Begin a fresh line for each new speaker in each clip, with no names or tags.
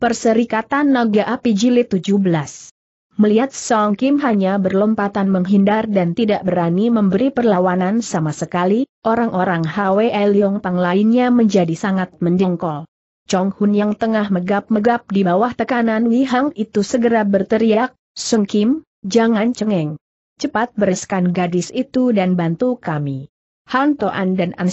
Perserikatan Naga Api Jilid 17 Melihat Song Kim hanya berlompatan menghindar dan tidak berani memberi perlawanan sama sekali, orang-orang Hwe Leong Pang lainnya menjadi sangat mendengkol. Chong Hun yang tengah megap-megap di bawah tekanan Wi Hang itu segera berteriak, Song Kim, jangan cengeng. Cepat bereskan gadis itu dan bantu kami. Han Toan dan An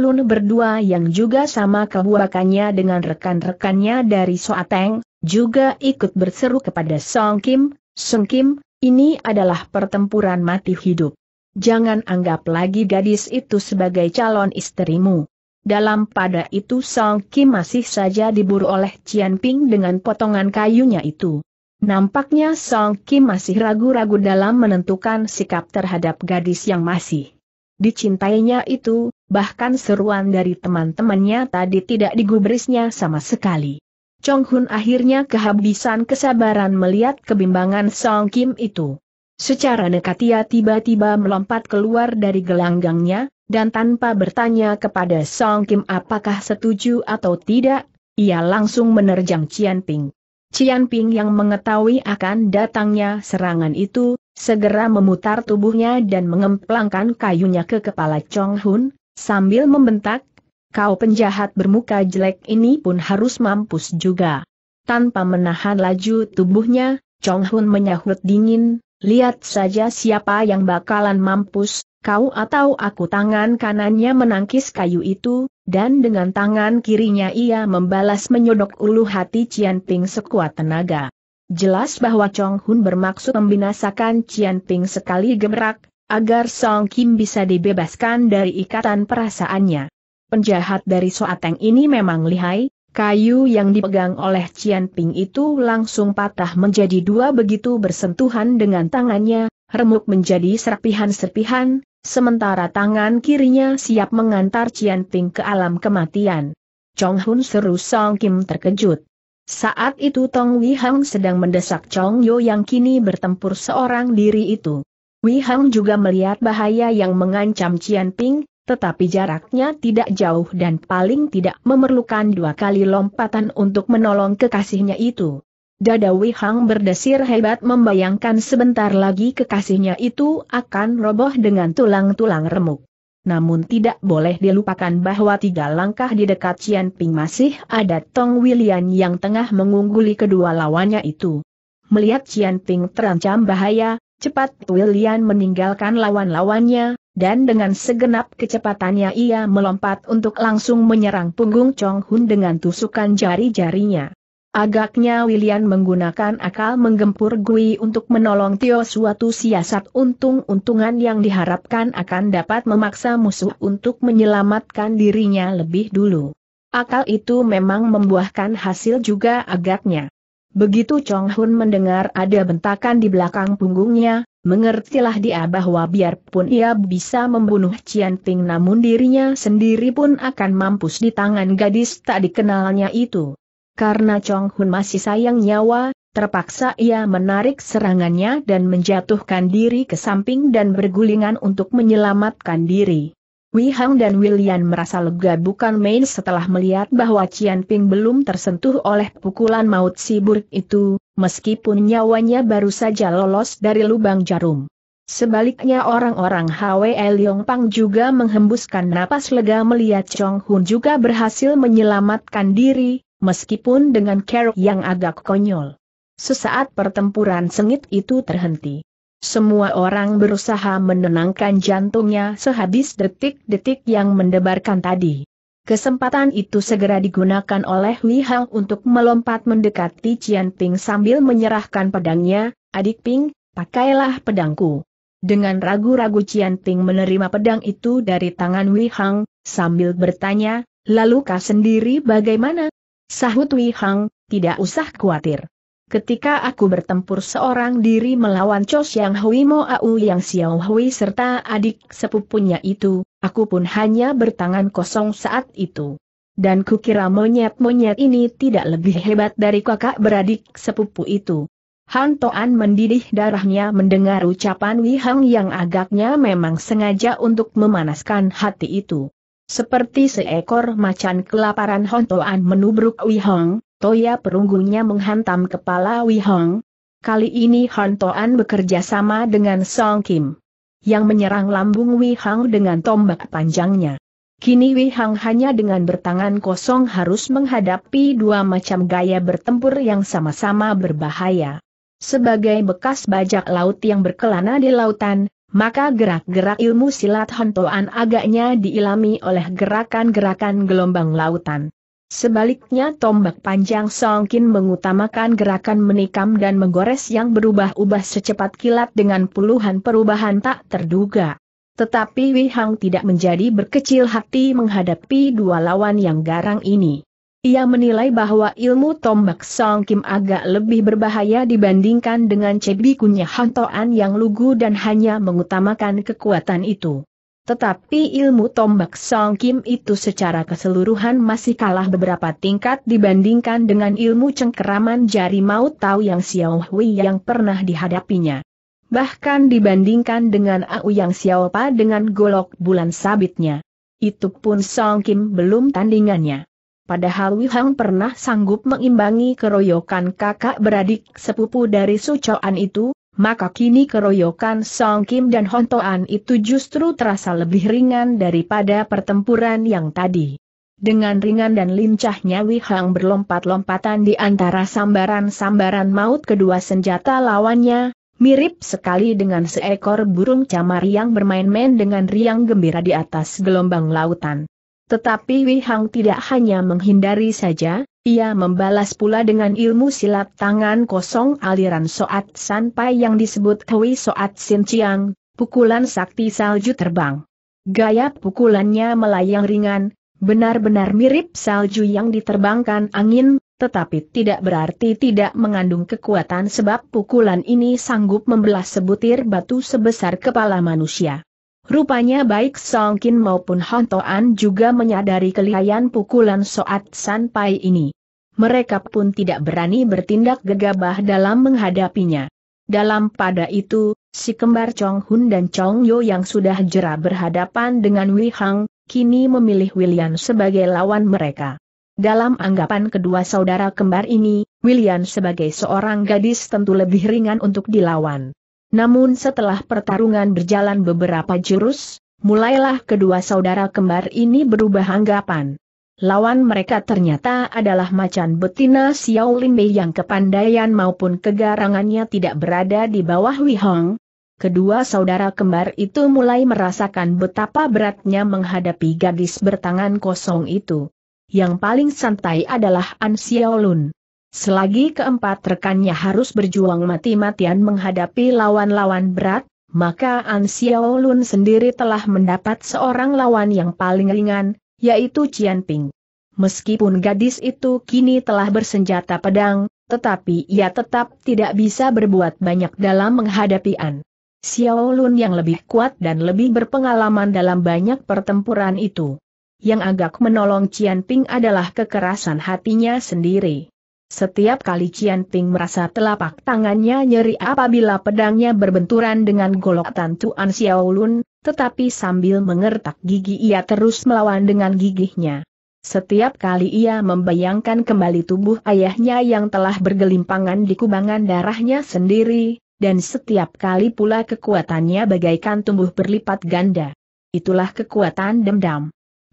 Lun berdua yang juga sama kebuakannya dengan rekan-rekannya dari Soateng, juga ikut berseru kepada Song Kim, Song Kim, ini adalah pertempuran mati hidup. Jangan anggap lagi gadis itu sebagai calon istrimu. Dalam pada itu Song Kim masih saja diburu oleh Cian Ping dengan potongan kayunya itu. Nampaknya Song Kim masih ragu-ragu dalam menentukan sikap terhadap gadis yang masih Dicintainya itu, bahkan seruan dari teman-temannya tadi tidak digubrisnya sama sekali. Chong Hun akhirnya kehabisan kesabaran melihat kebimbangan Song Kim itu. Secara nekat ia tiba-tiba melompat keluar dari gelanggangnya, dan tanpa bertanya kepada Song Kim apakah setuju atau tidak, ia langsung menerjang Cian Ping. Cian Ping yang mengetahui akan datangnya serangan itu, segera memutar tubuhnya dan mengemplangkan kayunya ke kepala Chong Hun, sambil membentak, kau penjahat bermuka jelek ini pun harus mampus juga. Tanpa menahan laju tubuhnya, Chong Hun menyahut dingin, lihat saja siapa yang bakalan mampus, kau atau aku tangan kanannya menangkis kayu itu, dan dengan tangan kirinya ia membalas menyodok ulu hati Cian Ping sekuat tenaga. Jelas bahwa Chong Hun bermaksud membinasakan Cian Ping sekali gemerak, agar Song Kim bisa dibebaskan dari ikatan perasaannya. Penjahat dari Soateng ini memang lihai, kayu yang dipegang oleh Cian Ping itu langsung patah menjadi dua begitu bersentuhan dengan tangannya, remuk menjadi serpihan-serpihan, sementara tangan kirinya siap mengantar Cian Ping ke alam kematian. Chong Hun seru Song Kim terkejut. Saat itu Tong Wei Hang sedang mendesak Chong Yo yang kini bertempur seorang diri itu. Wei Hang juga melihat bahaya yang mengancam Cian Ping, tetapi jaraknya tidak jauh dan paling tidak memerlukan dua kali lompatan untuk menolong kekasihnya itu. Dada Wei Hang berdesir hebat membayangkan sebentar lagi kekasihnya itu akan roboh dengan tulang-tulang remuk. Namun tidak boleh dilupakan bahwa tiga langkah di dekat Cian Ping masih ada Tong Wilian yang tengah mengungguli kedua lawannya itu. Melihat Cian Ping terancam bahaya, cepat Wilian meninggalkan lawan-lawannya, dan dengan segenap kecepatannya ia melompat untuk langsung menyerang punggung Chong Hun dengan tusukan jari-jarinya. Agaknya William menggunakan akal menggempur Gui untuk menolong Tio suatu siasat untung-untungan yang diharapkan akan dapat memaksa musuh untuk menyelamatkan dirinya lebih dulu. Akal itu memang membuahkan hasil juga agaknya. Begitu Chong Hun mendengar ada bentakan di belakang punggungnya, Mengertilah dia bahwa biarpun ia bisa membunuh Cian Ting namun dirinya sendiri pun akan mampus di tangan gadis tak dikenalnya itu. Karena Chong Hun masih sayang nyawa, terpaksa ia menarik serangannya dan menjatuhkan diri ke samping dan bergulingan untuk menyelamatkan diri. Wei Hang dan William merasa lega bukan main setelah melihat bahwa Qian Ping belum tersentuh oleh pukulan maut si buruk itu, meskipun nyawanya baru saja lolos dari lubang jarum. Sebaliknya orang-orang Hwe Leong Pang juga menghembuskan napas lega melihat Chong Hun juga berhasil menyelamatkan diri, meskipun dengan kerok yang agak konyol. Sesaat pertempuran sengit itu terhenti. Semua orang berusaha menenangkan jantungnya sehabis detik-detik yang mendebarkan tadi. Kesempatan itu segera digunakan oleh Wei Hang untuk melompat mendekati Cian Ping sambil menyerahkan pedangnya, adik Ping, pakailah pedangku. Dengan ragu-ragu Cian Ping menerima pedang itu dari tangan Wei Hang, sambil bertanya, lalu kau sendiri bagaimana? Sahut Wei Hang, tidak usah khawatir. Ketika aku bertempur seorang diri melawan Chos Yang Hui Mo Au Yang Xiao Hui serta adik sepupunya itu, aku pun hanya bertangan kosong saat itu. Dan kukira monyet-monyet ini tidak lebih hebat dari kakak beradik sepupu itu. Han Toan mendidih darahnya mendengar ucapan Wei Hang yang agaknya memang sengaja untuk memanaskan hati itu. Seperti seekor macan kelaparan Hontoan menubruk Wihong, toya perunggunya menghantam kepala Wihong. Kali ini Hontoan bekerja sama dengan Song Kim yang menyerang lambung Wihong dengan tombak panjangnya. Kini Wihong hanya dengan bertangan kosong harus menghadapi dua macam gaya bertempur yang sama-sama berbahaya. Sebagai bekas bajak laut yang berkelana di lautan, maka gerak-gerak ilmu silat Hontoan agaknya diilami oleh gerakan-gerakan gelombang lautan. Sebaliknya tombak panjang Songkin mengutamakan gerakan menikam dan menggores yang berubah-ubah secepat kilat dengan puluhan perubahan tak terduga. Tetapi Wei Wihang tidak menjadi berkecil hati menghadapi dua lawan yang garang ini. Ia menilai bahwa ilmu tombak Song Kim agak lebih berbahaya dibandingkan dengan cebi kunyah hantoan yang lugu dan hanya mengutamakan kekuatan itu. Tetapi ilmu tombak Song Kim itu secara keseluruhan masih kalah beberapa tingkat dibandingkan dengan ilmu cengkeraman jari maut tao Yang Xiao Hui yang pernah dihadapinya. Bahkan dibandingkan dengan Au Yang Xiao Pa dengan golok bulan sabitnya. Itu pun Song Kim belum tandingannya. Padahal Wihang pernah sanggup mengimbangi keroyokan kakak beradik sepupu dari Sucoan itu, maka kini keroyokan Song Kim dan Hontoan itu justru terasa lebih ringan daripada pertempuran yang tadi. Dengan ringan dan lincahnya Wihang berlompat-lompatan di antara sambaran-sambaran maut kedua senjata lawannya, mirip sekali dengan seekor burung camar yang bermain-main dengan riang gembira di atas gelombang lautan. Tetapi Wei Hang tidak hanya menghindari saja, ia membalas pula dengan ilmu silat tangan kosong aliran Soat Sanpai yang disebut Hui Soat Sin Chiang, pukulan sakti salju terbang. Gaya pukulannya melayang ringan, benar-benar mirip salju yang diterbangkan angin, tetapi tidak berarti tidak mengandung kekuatan sebab pukulan ini sanggup membelah sebutir batu sebesar kepala manusia. Rupanya baik Song Kin maupun Hon Toan juga menyadari kelihayan pukulan Soat San Pai ini. Mereka pun tidak berani bertindak gegabah dalam menghadapinya. Dalam pada itu, si kembar Chong Hun dan Chong Yo yang sudah jera berhadapan dengan Wei Hang, kini memilih William sebagai lawan mereka. Dalam anggapan kedua saudara kembar ini, William sebagai seorang gadis tentu lebih ringan untuk dilawan. Namun setelah pertarungan berjalan beberapa jurus, mulailah kedua saudara kembar ini berubah anggapan. Lawan mereka ternyata adalah macan betina Xiao Limbe yang kepandaian maupun kegarangannya tidak berada di bawah Hong. Kedua saudara kembar itu mulai merasakan betapa beratnya menghadapi gadis bertangan kosong itu. Yang paling santai adalah An Xiaolun. Selagi keempat rekannya harus berjuang mati-matian menghadapi lawan-lawan berat, maka An Xiao Lun sendiri telah mendapat seorang lawan yang paling ringan, yaitu Cian Ping. Meskipun gadis itu kini telah bersenjata pedang, tetapi ia tetap tidak bisa berbuat banyak dalam menghadapi An Xiao Lun yang lebih kuat dan lebih berpengalaman dalam banyak pertempuran itu. Yang agak menolong Cian Ping adalah kekerasan hatinya sendiri. Setiap kali Kian Ping merasa telapak tangannya nyeri apabila pedangnya berbenturan dengan golok tantu An Xiaolun, tetapi sambil mengertak gigi ia terus melawan dengan gigihnya. Setiap kali ia membayangkan kembali tubuh ayahnya yang telah bergelimpangan di kubangan darahnya sendiri, dan setiap kali pula kekuatannya bagaikan tumbuh berlipat ganda. Itulah kekuatan dendam.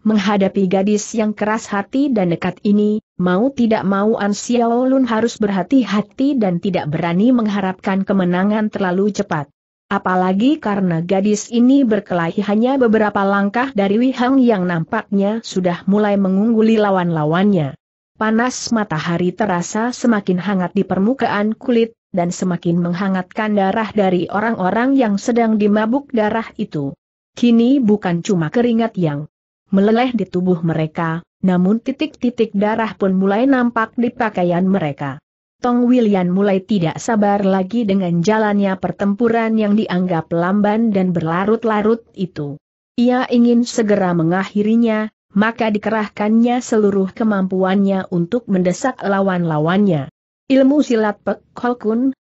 Menghadapi gadis yang keras hati dan dekat ini, mau tidak mau An Xiao Lun harus berhati-hati dan tidak berani mengharapkan kemenangan terlalu cepat. Apalagi karena gadis ini berkelahi hanya beberapa langkah dari Wihang yang nampaknya sudah mulai mengungguli lawan-lawannya. Panas matahari terasa semakin hangat di permukaan kulit, dan semakin menghangatkan darah dari orang-orang yang sedang dimabuk darah itu. Kini bukan cuma keringat yang meleleh di tubuh mereka, namun titik-titik darah pun mulai nampak di pakaian mereka. Tong William mulai tidak sabar lagi dengan jalannya pertempuran yang dianggap lamban dan berlarut-larut itu. Ia ingin segera mengakhirinya, maka dikerahkannya seluruh kemampuannya untuk mendesak lawan-lawannya. Ilmu silat Pek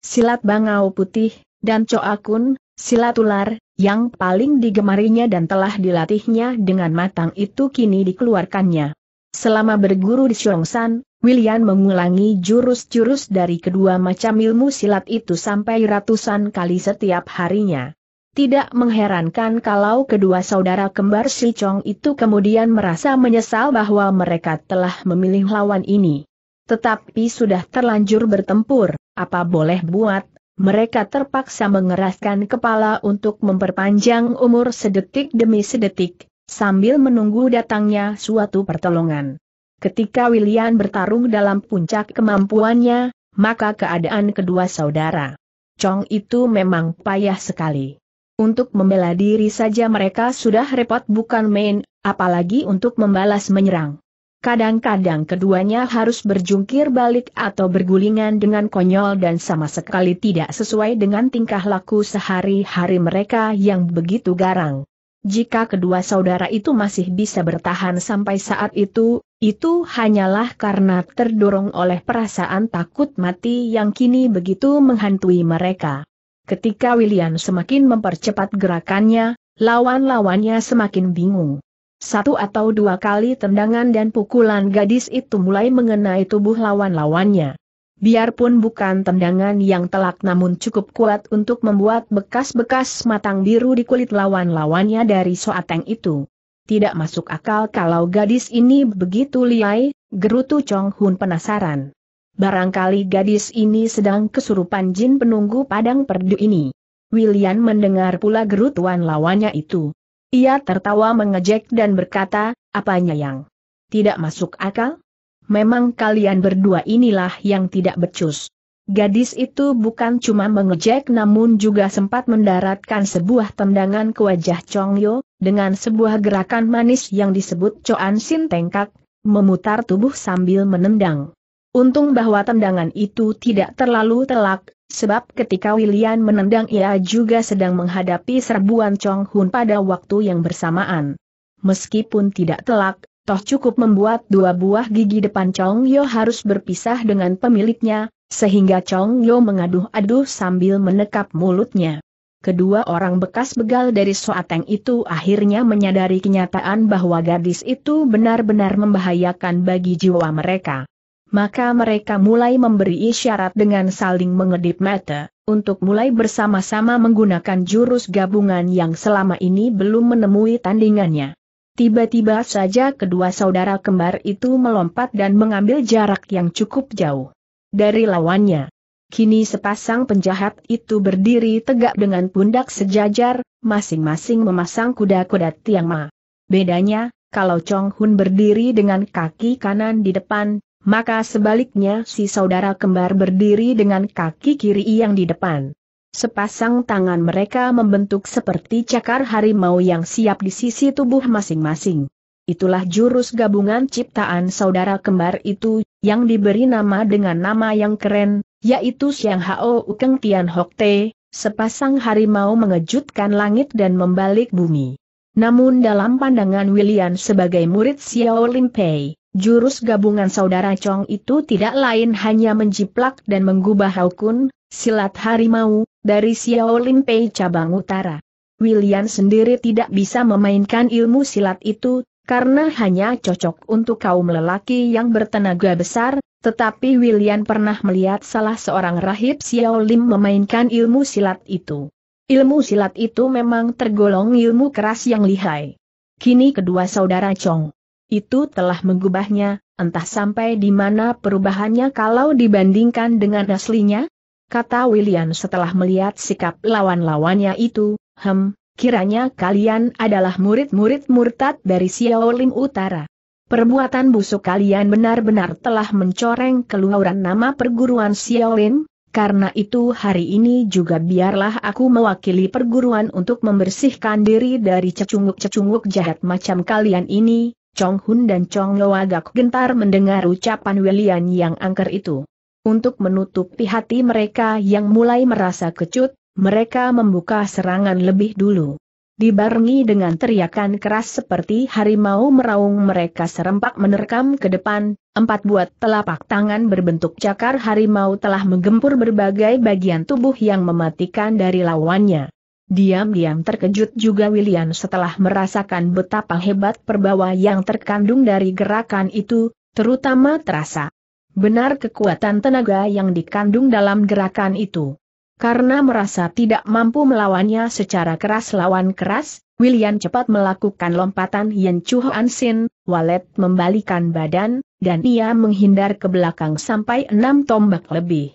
silat Bangau Putih, dan Coakun, silat ular, yang paling digemarinya dan telah dilatihnya dengan matang itu kini dikeluarkannya. Selama berguru di Xiongshan, William mengulangi jurus-jurus dari kedua macam ilmu silat itu sampai ratusan kali setiap harinya. Tidak mengherankan kalau kedua saudara kembar Si Chong itu kemudian merasa menyesal bahwa mereka telah memilih lawan ini. Tetapi sudah terlanjur bertempur, apa boleh buat, mereka terpaksa mengeraskan kepala untuk memperpanjang umur sedetik demi sedetik, sambil menunggu datangnya suatu pertolongan. Ketika William bertarung dalam puncak kemampuannya, maka keadaan kedua saudara Chong itu memang payah sekali. Untuk membela diri saja mereka sudah repot bukan main, apalagi untuk membalas menyerang kadang-kadang keduanya harus berjungkir balik atau bergulingan dengan konyol dan sama sekali tidak sesuai dengan tingkah laku sehari-hari mereka yang begitu garang. Jika kedua saudara itu masih bisa bertahan sampai saat itu, itu hanyalah karena terdorong oleh perasaan takut mati yang kini begitu menghantui mereka. Ketika William semakin mempercepat gerakannya, lawan-lawannya semakin bingung. Satu atau dua kali tendangan dan pukulan gadis itu mulai mengenai tubuh lawan-lawannya. Biarpun bukan tendangan yang telak namun cukup kuat untuk membuat bekas-bekas matang biru di kulit lawan-lawannya dari soateng itu. Tidak masuk akal kalau gadis ini begitu liai, gerutu Chong Hun penasaran. Barangkali gadis ini sedang kesurupan jin penunggu padang perdu ini. William mendengar pula gerutuan lawannya itu. Ia tertawa mengejek dan berkata, apanya yang tidak masuk akal? Memang kalian berdua inilah yang tidak becus. Gadis itu bukan cuma mengejek namun juga sempat mendaratkan sebuah tendangan ke wajah Chong Yo, dengan sebuah gerakan manis yang disebut Choan Sin Tengkak, memutar tubuh sambil menendang. Untung bahwa tendangan itu tidak terlalu telak, sebab ketika William menendang ia juga sedang menghadapi serbuan Chong Hun pada waktu yang bersamaan. Meskipun tidak telak, toh cukup membuat dua buah gigi depan Chong Yo harus berpisah dengan pemiliknya, sehingga Chong Yo mengaduh-aduh sambil menekap mulutnya. Kedua orang bekas begal dari Soateng itu akhirnya menyadari kenyataan bahwa gadis itu benar-benar membahayakan bagi jiwa mereka maka mereka mulai memberi isyarat dengan saling mengedip mata, untuk mulai bersama-sama menggunakan jurus gabungan yang selama ini belum menemui tandingannya. Tiba-tiba saja kedua saudara kembar itu melompat dan mengambil jarak yang cukup jauh dari lawannya. Kini sepasang penjahat itu berdiri tegak dengan pundak sejajar, masing-masing memasang kuda-kuda tiang ma. Bedanya, kalau Chong Hun berdiri dengan kaki kanan di depan, maka sebaliknya si saudara kembar berdiri dengan kaki kiri yang di depan. Sepasang tangan mereka membentuk seperti cakar harimau yang siap di sisi tubuh masing-masing. Itulah jurus gabungan ciptaan saudara kembar itu, yang diberi nama dengan nama yang keren, yaitu Siang Hao Ukeng Tian Hok Te, sepasang harimau mengejutkan langit dan membalik bumi. Namun dalam pandangan William sebagai murid Xiao Lim Pei, Jurus gabungan saudara Chong itu tidak lain hanya menjiplak dan menggubah Haukun, silat harimau, dari Xiaolin Pei cabang utara. William sendiri tidak bisa memainkan ilmu silat itu, karena hanya cocok untuk kaum lelaki yang bertenaga besar, tetapi William pernah melihat salah seorang rahib Xiaolin memainkan ilmu silat itu. Ilmu silat itu memang tergolong ilmu keras yang lihai. Kini kedua saudara Chong itu telah mengubahnya, entah sampai di mana perubahannya kalau dibandingkan dengan aslinya? Kata William setelah melihat sikap lawan-lawannya itu, hem, kiranya kalian adalah murid-murid murtad dari Xiaolim Utara. Perbuatan busuk kalian benar-benar telah mencoreng keluaran nama perguruan Xiaolin, karena itu hari ini juga biarlah aku mewakili perguruan untuk membersihkan diri dari cecunguk-cecunguk jahat macam kalian ini, Chong Hun dan Chong Lo agak gentar mendengar ucapan William yang angker itu. Untuk menutupi hati mereka yang mulai merasa kecut, mereka membuka serangan lebih dulu. Dibarengi dengan teriakan keras seperti harimau meraung mereka serempak menerkam ke depan, empat buat telapak tangan berbentuk cakar harimau telah menggempur berbagai bagian tubuh yang mematikan dari lawannya. Diam-diam terkejut juga William setelah merasakan betapa hebat perbawa yang terkandung dari gerakan itu, terutama terasa. Benar kekuatan tenaga yang dikandung dalam gerakan itu. Karena merasa tidak mampu melawannya secara keras lawan keras, William cepat melakukan lompatan yang Chu Ansin, Walet membalikan badan, dan ia menghindar ke belakang sampai enam tombak lebih.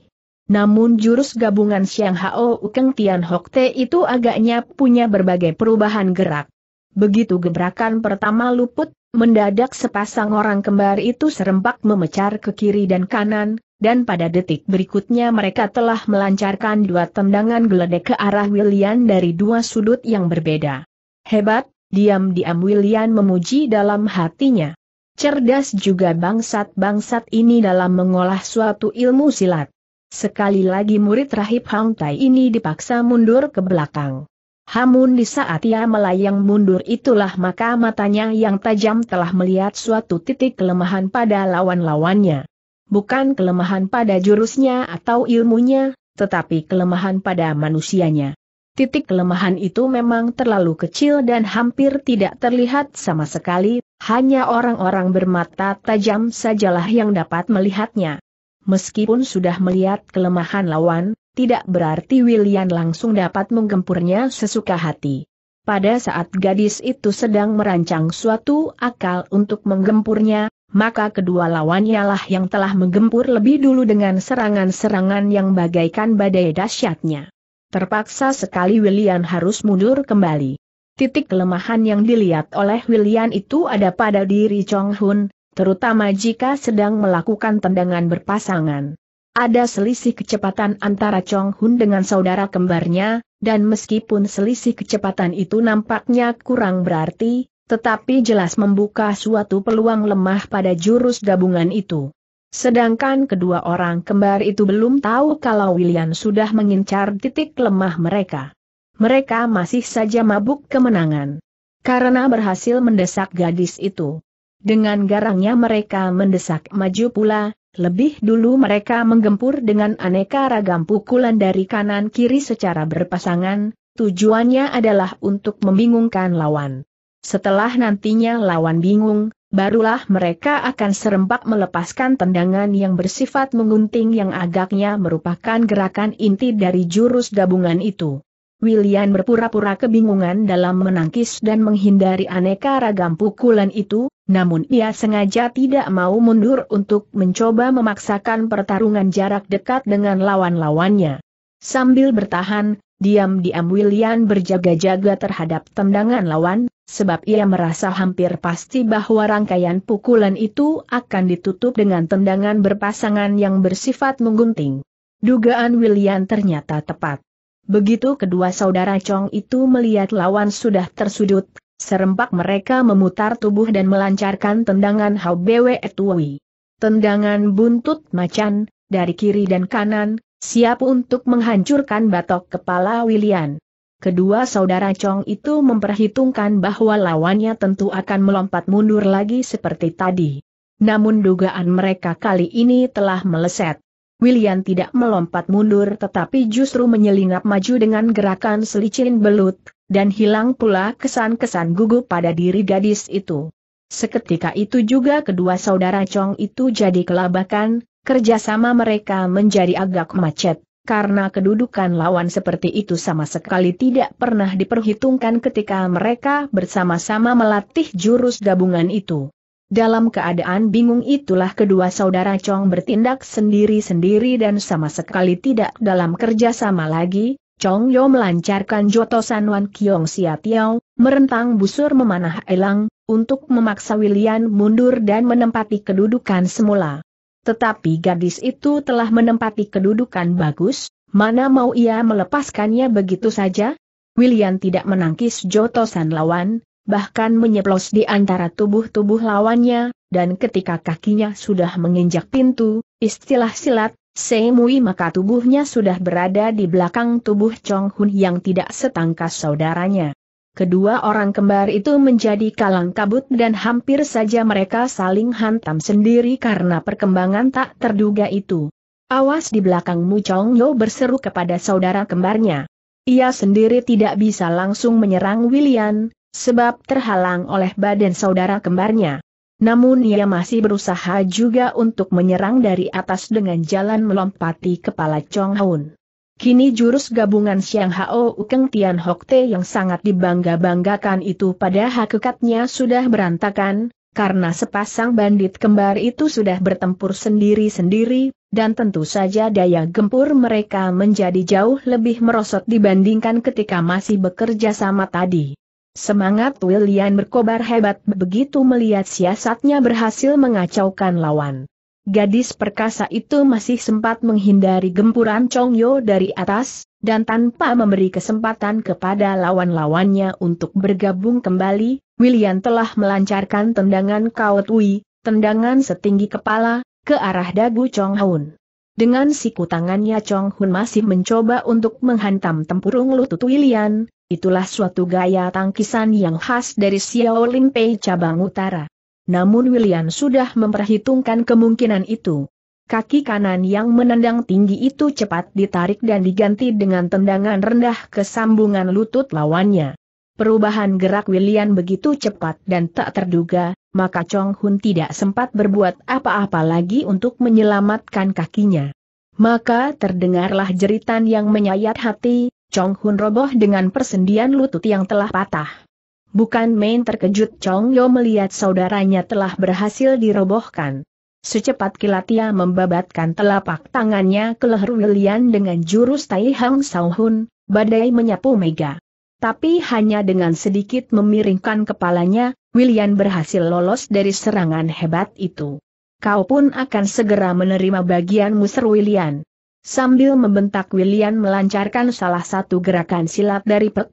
Namun jurus gabungan Xiang Hao Keng Tian Hok Te itu agaknya punya berbagai perubahan gerak. Begitu gebrakan pertama luput, mendadak sepasang orang kembar itu serempak memecar ke kiri dan kanan, dan pada detik berikutnya mereka telah melancarkan dua tendangan geledek ke arah William dari dua sudut yang berbeda. Hebat, diam-diam William memuji dalam hatinya. Cerdas juga bangsat-bangsat ini dalam mengolah suatu ilmu silat. Sekali lagi murid rahib Hang Tai ini dipaksa mundur ke belakang. Hamun di saat ia melayang mundur itulah maka matanya yang tajam telah melihat suatu titik kelemahan pada lawan-lawannya. Bukan kelemahan pada jurusnya atau ilmunya, tetapi kelemahan pada manusianya. Titik kelemahan itu memang terlalu kecil dan hampir tidak terlihat sama sekali, hanya orang-orang bermata tajam sajalah yang dapat melihatnya meskipun sudah melihat kelemahan lawan, tidak berarti William langsung dapat menggempurnya sesuka hati. Pada saat gadis itu sedang merancang suatu akal untuk menggempurnya, maka kedua lawannya lah yang telah menggempur lebih dulu dengan serangan-serangan yang bagaikan badai dahsyatnya. Terpaksa sekali William harus mundur kembali. Titik kelemahan yang dilihat oleh William itu ada pada diri Chong Hun, terutama jika sedang melakukan tendangan berpasangan. Ada selisih kecepatan antara Chong Hun dengan saudara kembarnya, dan meskipun selisih kecepatan itu nampaknya kurang berarti, tetapi jelas membuka suatu peluang lemah pada jurus gabungan itu. Sedangkan kedua orang kembar itu belum tahu kalau William sudah mengincar titik lemah mereka. Mereka masih saja mabuk kemenangan. Karena berhasil mendesak gadis itu. Dengan garangnya mereka mendesak maju pula, lebih dulu mereka menggempur dengan aneka ragam pukulan dari kanan kiri secara berpasangan, tujuannya adalah untuk membingungkan lawan. Setelah nantinya lawan bingung, barulah mereka akan serempak melepaskan tendangan yang bersifat mengunting yang agaknya merupakan gerakan inti dari jurus gabungan itu. William berpura-pura kebingungan dalam menangkis dan menghindari aneka ragam pukulan itu, namun ia sengaja tidak mau mundur untuk mencoba memaksakan pertarungan jarak dekat dengan lawan-lawannya. Sambil bertahan, diam-diam William berjaga-jaga terhadap tendangan lawan, sebab ia merasa hampir pasti bahwa rangkaian pukulan itu akan ditutup dengan tendangan berpasangan yang bersifat menggunting. Dugaan William ternyata tepat. Begitu kedua saudara Chong itu melihat lawan sudah tersudut, serempak mereka memutar tubuh dan melancarkan tendangan Hao Bwe Tui. Tendangan buntut macan, dari kiri dan kanan, siap untuk menghancurkan batok kepala William. Kedua saudara Chong itu memperhitungkan bahwa lawannya tentu akan melompat mundur lagi seperti tadi. Namun dugaan mereka kali ini telah meleset. William tidak melompat mundur tetapi justru menyelinap maju dengan gerakan selicin belut, dan hilang pula kesan-kesan gugup pada diri gadis itu. Seketika itu juga kedua saudara Chong itu jadi kelabakan, kerjasama mereka menjadi agak macet, karena kedudukan lawan seperti itu sama sekali tidak pernah diperhitungkan ketika mereka bersama-sama melatih jurus gabungan itu. Dalam keadaan bingung itulah kedua saudara Chong bertindak sendiri-sendiri dan sama sekali tidak dalam kerjasama lagi, Chong Yo melancarkan jotosan Wan Kiong Sia Tiao, merentang busur memanah elang, untuk memaksa William mundur dan menempati kedudukan semula. Tetapi gadis itu telah menempati kedudukan bagus, mana mau ia melepaskannya begitu saja? William tidak menangkis jotosan lawan, bahkan menyeplos di antara tubuh-tubuh lawannya, dan ketika kakinya sudah menginjak pintu, istilah silat, Semui maka tubuhnya sudah berada di belakang tubuh Chong Hun yang tidak setangkas saudaranya. Kedua orang kembar itu menjadi kalang kabut dan hampir saja mereka saling hantam sendiri karena perkembangan tak terduga itu. Awas di belakangmu Chong Yo berseru kepada saudara kembarnya. Ia sendiri tidak bisa langsung menyerang William, sebab terhalang oleh badan saudara kembarnya. Namun ia masih berusaha juga untuk menyerang dari atas dengan jalan melompati kepala Chong Haun. Kini jurus gabungan Xiang Hao Ukeng Tian Hok Te yang sangat dibangga-banggakan itu pada hakikatnya sudah berantakan, karena sepasang bandit kembar itu sudah bertempur sendiri-sendiri, dan tentu saja daya gempur mereka menjadi jauh lebih merosot dibandingkan ketika masih bekerja sama tadi. Semangat William berkobar hebat begitu melihat siasatnya berhasil mengacaukan lawan. Gadis perkasa itu masih sempat menghindari gempuran Chongyo dari atas, dan tanpa memberi kesempatan kepada lawan-lawannya untuk bergabung kembali, William telah melancarkan tendangan Kao tendangan setinggi kepala, ke arah dagu Chong Haun. Dengan siku tangannya Chong Hun masih mencoba untuk menghantam tempurung lutut Wilian. itulah suatu gaya tangkisan yang khas dari Xiao Lin Pei cabang utara. Namun Wilian sudah memperhitungkan kemungkinan itu. Kaki kanan yang menendang tinggi itu cepat ditarik dan diganti dengan tendangan rendah ke sambungan lutut lawannya. Perubahan gerak William begitu cepat dan tak terduga, maka Chong Hun tidak sempat berbuat apa-apa lagi untuk menyelamatkan kakinya. Maka terdengarlah jeritan yang menyayat hati, Chong Hun roboh dengan persendian lutut yang telah patah. Bukan main terkejut Chong Yo melihat saudaranya telah berhasil dirobohkan. Secepat kilat ia membabatkan telapak tangannya ke leher William dengan jurus Tai Hang Sao Hun, badai menyapu Mega. Tapi hanya dengan sedikit memiringkan kepalanya, William berhasil lolos dari serangan hebat itu. Kau pun akan segera menerima bagian seru William. Sambil membentak William melancarkan salah satu gerakan silat dari Pek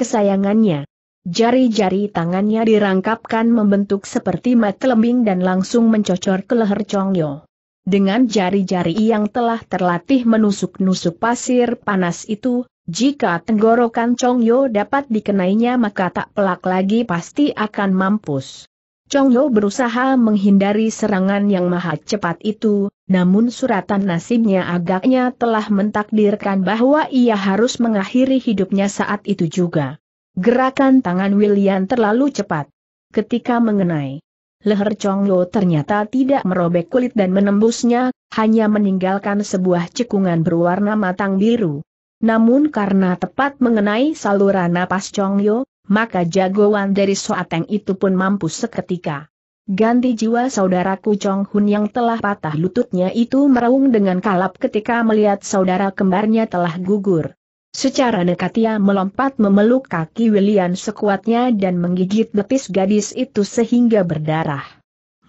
kesayangannya. Jari-jari tangannya dirangkapkan membentuk seperti mata lembing dan langsung mencocor ke leher Chongyo. Dengan jari-jari yang telah terlatih menusuk-nusuk pasir panas itu, jika tenggorokan Chong Yo dapat dikenainya maka tak pelak lagi pasti akan mampus. Chong Yo berusaha menghindari serangan yang maha cepat itu, namun suratan nasibnya agaknya telah mentakdirkan bahwa ia harus mengakhiri hidupnya saat itu juga. Gerakan tangan William terlalu cepat. Ketika mengenai leher Chong Yo ternyata tidak merobek kulit dan menembusnya, hanya meninggalkan sebuah cekungan berwarna matang biru. Namun karena tepat mengenai saluran napas Chongyo, maka jagoan dari Soateng itu pun mampu seketika. Ganti jiwa saudaraku Chong Hun yang telah patah lututnya itu meraung dengan kalap ketika melihat saudara kembarnya telah gugur. Secara dekat ia melompat memeluk kaki William sekuatnya dan menggigit betis gadis itu sehingga berdarah.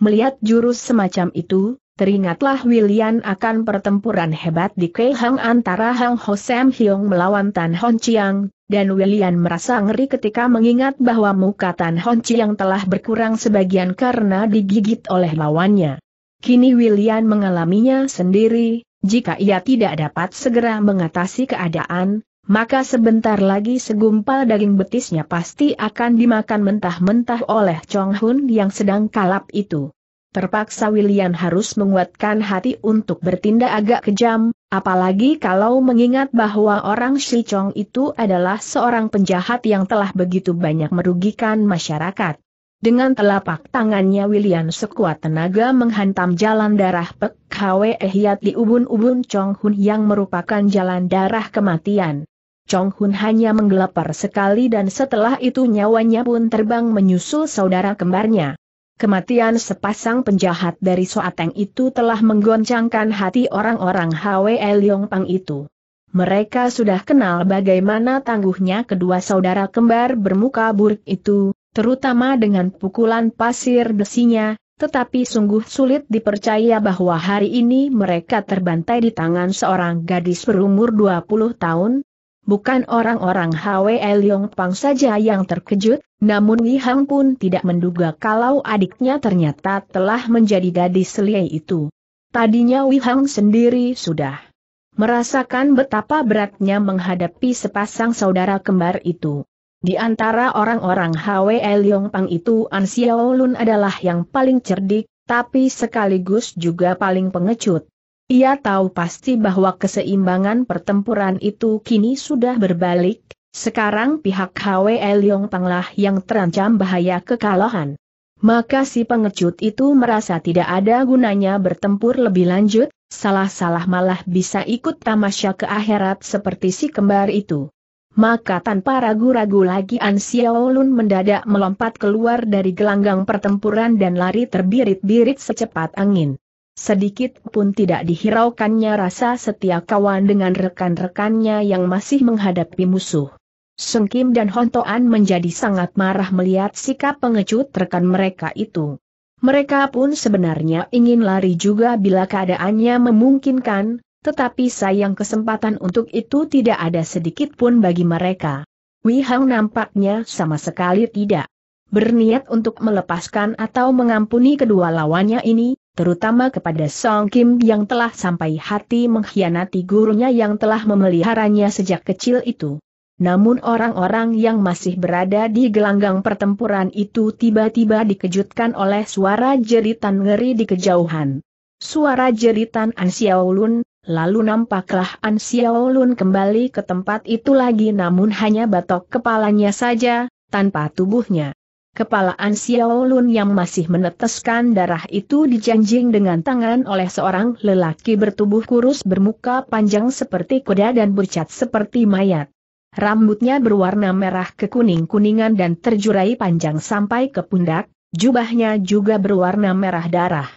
Melihat jurus semacam itu, Teringatlah William akan pertempuran hebat di Keihang antara Hang Ho Sam Hyung melawan Tan Hon Chiang, dan William merasa ngeri ketika mengingat bahwa muka Tan Hon Chiang telah berkurang sebagian karena digigit oleh lawannya. Kini William mengalaminya sendiri, jika ia tidak dapat segera mengatasi keadaan, maka sebentar lagi segumpal daging betisnya pasti akan dimakan mentah-mentah oleh Chong Hun yang sedang kalap itu. Terpaksa William harus menguatkan hati untuk bertindak agak kejam, apalagi kalau mengingat bahwa orang Chong itu adalah seorang penjahat yang telah begitu banyak merugikan masyarakat. Dengan telapak tangannya William sekuat tenaga menghantam jalan darah Pek Hwe Ehyat di ubun-ubun Chong Hun yang merupakan jalan darah kematian. Chong Hun hanya menggelepar sekali dan setelah itu nyawanya pun terbang menyusul saudara kembarnya. Kematian sepasang penjahat dari Soateng itu telah menggoncangkan hati orang-orang Hwe Leong Pang itu. Mereka sudah kenal bagaimana tangguhnya kedua saudara kembar bermuka buruk itu, terutama dengan pukulan pasir besinya, tetapi sungguh sulit dipercaya bahwa hari ini mereka terbantai di tangan seorang gadis berumur 20 tahun, Bukan orang-orang Hwe Yong Pang saja yang terkejut, namun Wihang Hang pun tidak menduga kalau adiknya ternyata telah menjadi gadis seliai itu. Tadinya Wihang Hang sendiri sudah merasakan betapa beratnya menghadapi sepasang saudara kembar itu. Di antara orang-orang Hwe Yong Pang itu An Xiao Lun adalah yang paling cerdik, tapi sekaligus juga paling pengecut. Ia tahu pasti bahwa keseimbangan pertempuran itu kini sudah berbalik, sekarang pihak HWL Yong Panglah yang terancam bahaya kekalahan. Maka si pengecut itu merasa tidak ada gunanya bertempur lebih lanjut, salah-salah malah bisa ikut tamasya ke akhirat seperti si kembar itu. Maka tanpa ragu-ragu lagi An Xiaolun mendadak melompat keluar dari gelanggang pertempuran dan lari terbirit-birit secepat angin. Sedikit pun tidak dihiraukannya rasa setia kawan dengan rekan-rekannya yang masih menghadapi musuh. Sung Kim dan Hontoan menjadi sangat marah melihat sikap pengecut rekan mereka itu. Mereka pun sebenarnya ingin lari juga bila keadaannya memungkinkan, tetapi sayang kesempatan untuk itu tidak ada sedikit pun bagi mereka. Wei Hang nampaknya sama sekali tidak berniat untuk melepaskan atau mengampuni kedua lawannya ini, terutama kepada Song Kim yang telah sampai hati mengkhianati gurunya yang telah memeliharanya sejak kecil itu. Namun orang-orang yang masih berada di gelanggang pertempuran itu tiba-tiba dikejutkan oleh suara jeritan ngeri di kejauhan. Suara jeritan An Xiaolun, lalu nampaklah An Xiaolun kembali ke tempat itu lagi namun hanya batok kepalanya saja, tanpa tubuhnya. Kepala An Lun yang masih meneteskan darah itu dijanjing dengan tangan oleh seorang lelaki bertubuh kurus bermuka panjang seperti kuda dan bercat seperti mayat. Rambutnya berwarna merah kekuning-kuningan dan terjurai panjang sampai ke pundak, jubahnya juga berwarna merah darah.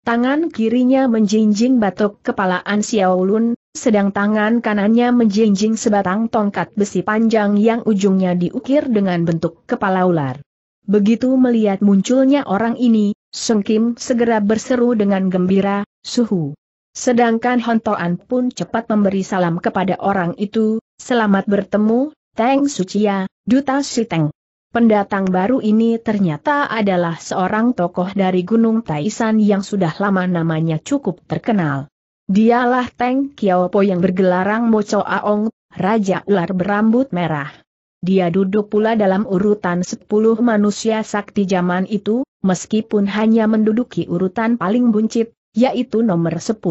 Tangan kirinya menjinjing batok kepala An Lun, sedang tangan kanannya menjinjing sebatang tongkat besi panjang yang ujungnya diukir dengan bentuk kepala ular. Begitu melihat munculnya orang ini, Sung Kim segera berseru dengan gembira, Suhu. Sedangkan Toan pun cepat memberi salam kepada orang itu, selamat bertemu, Teng Suciya, Duta Siteng. Pendatang baru ini ternyata adalah seorang tokoh dari Gunung Taisan yang sudah lama namanya cukup terkenal. Dialah Teng Kiaopo yang bergelarang Moco Aong, Raja Ular Berambut Merah dia duduk pula dalam urutan 10 manusia sakti zaman itu, meskipun hanya menduduki urutan paling buncit, yaitu nomor 10.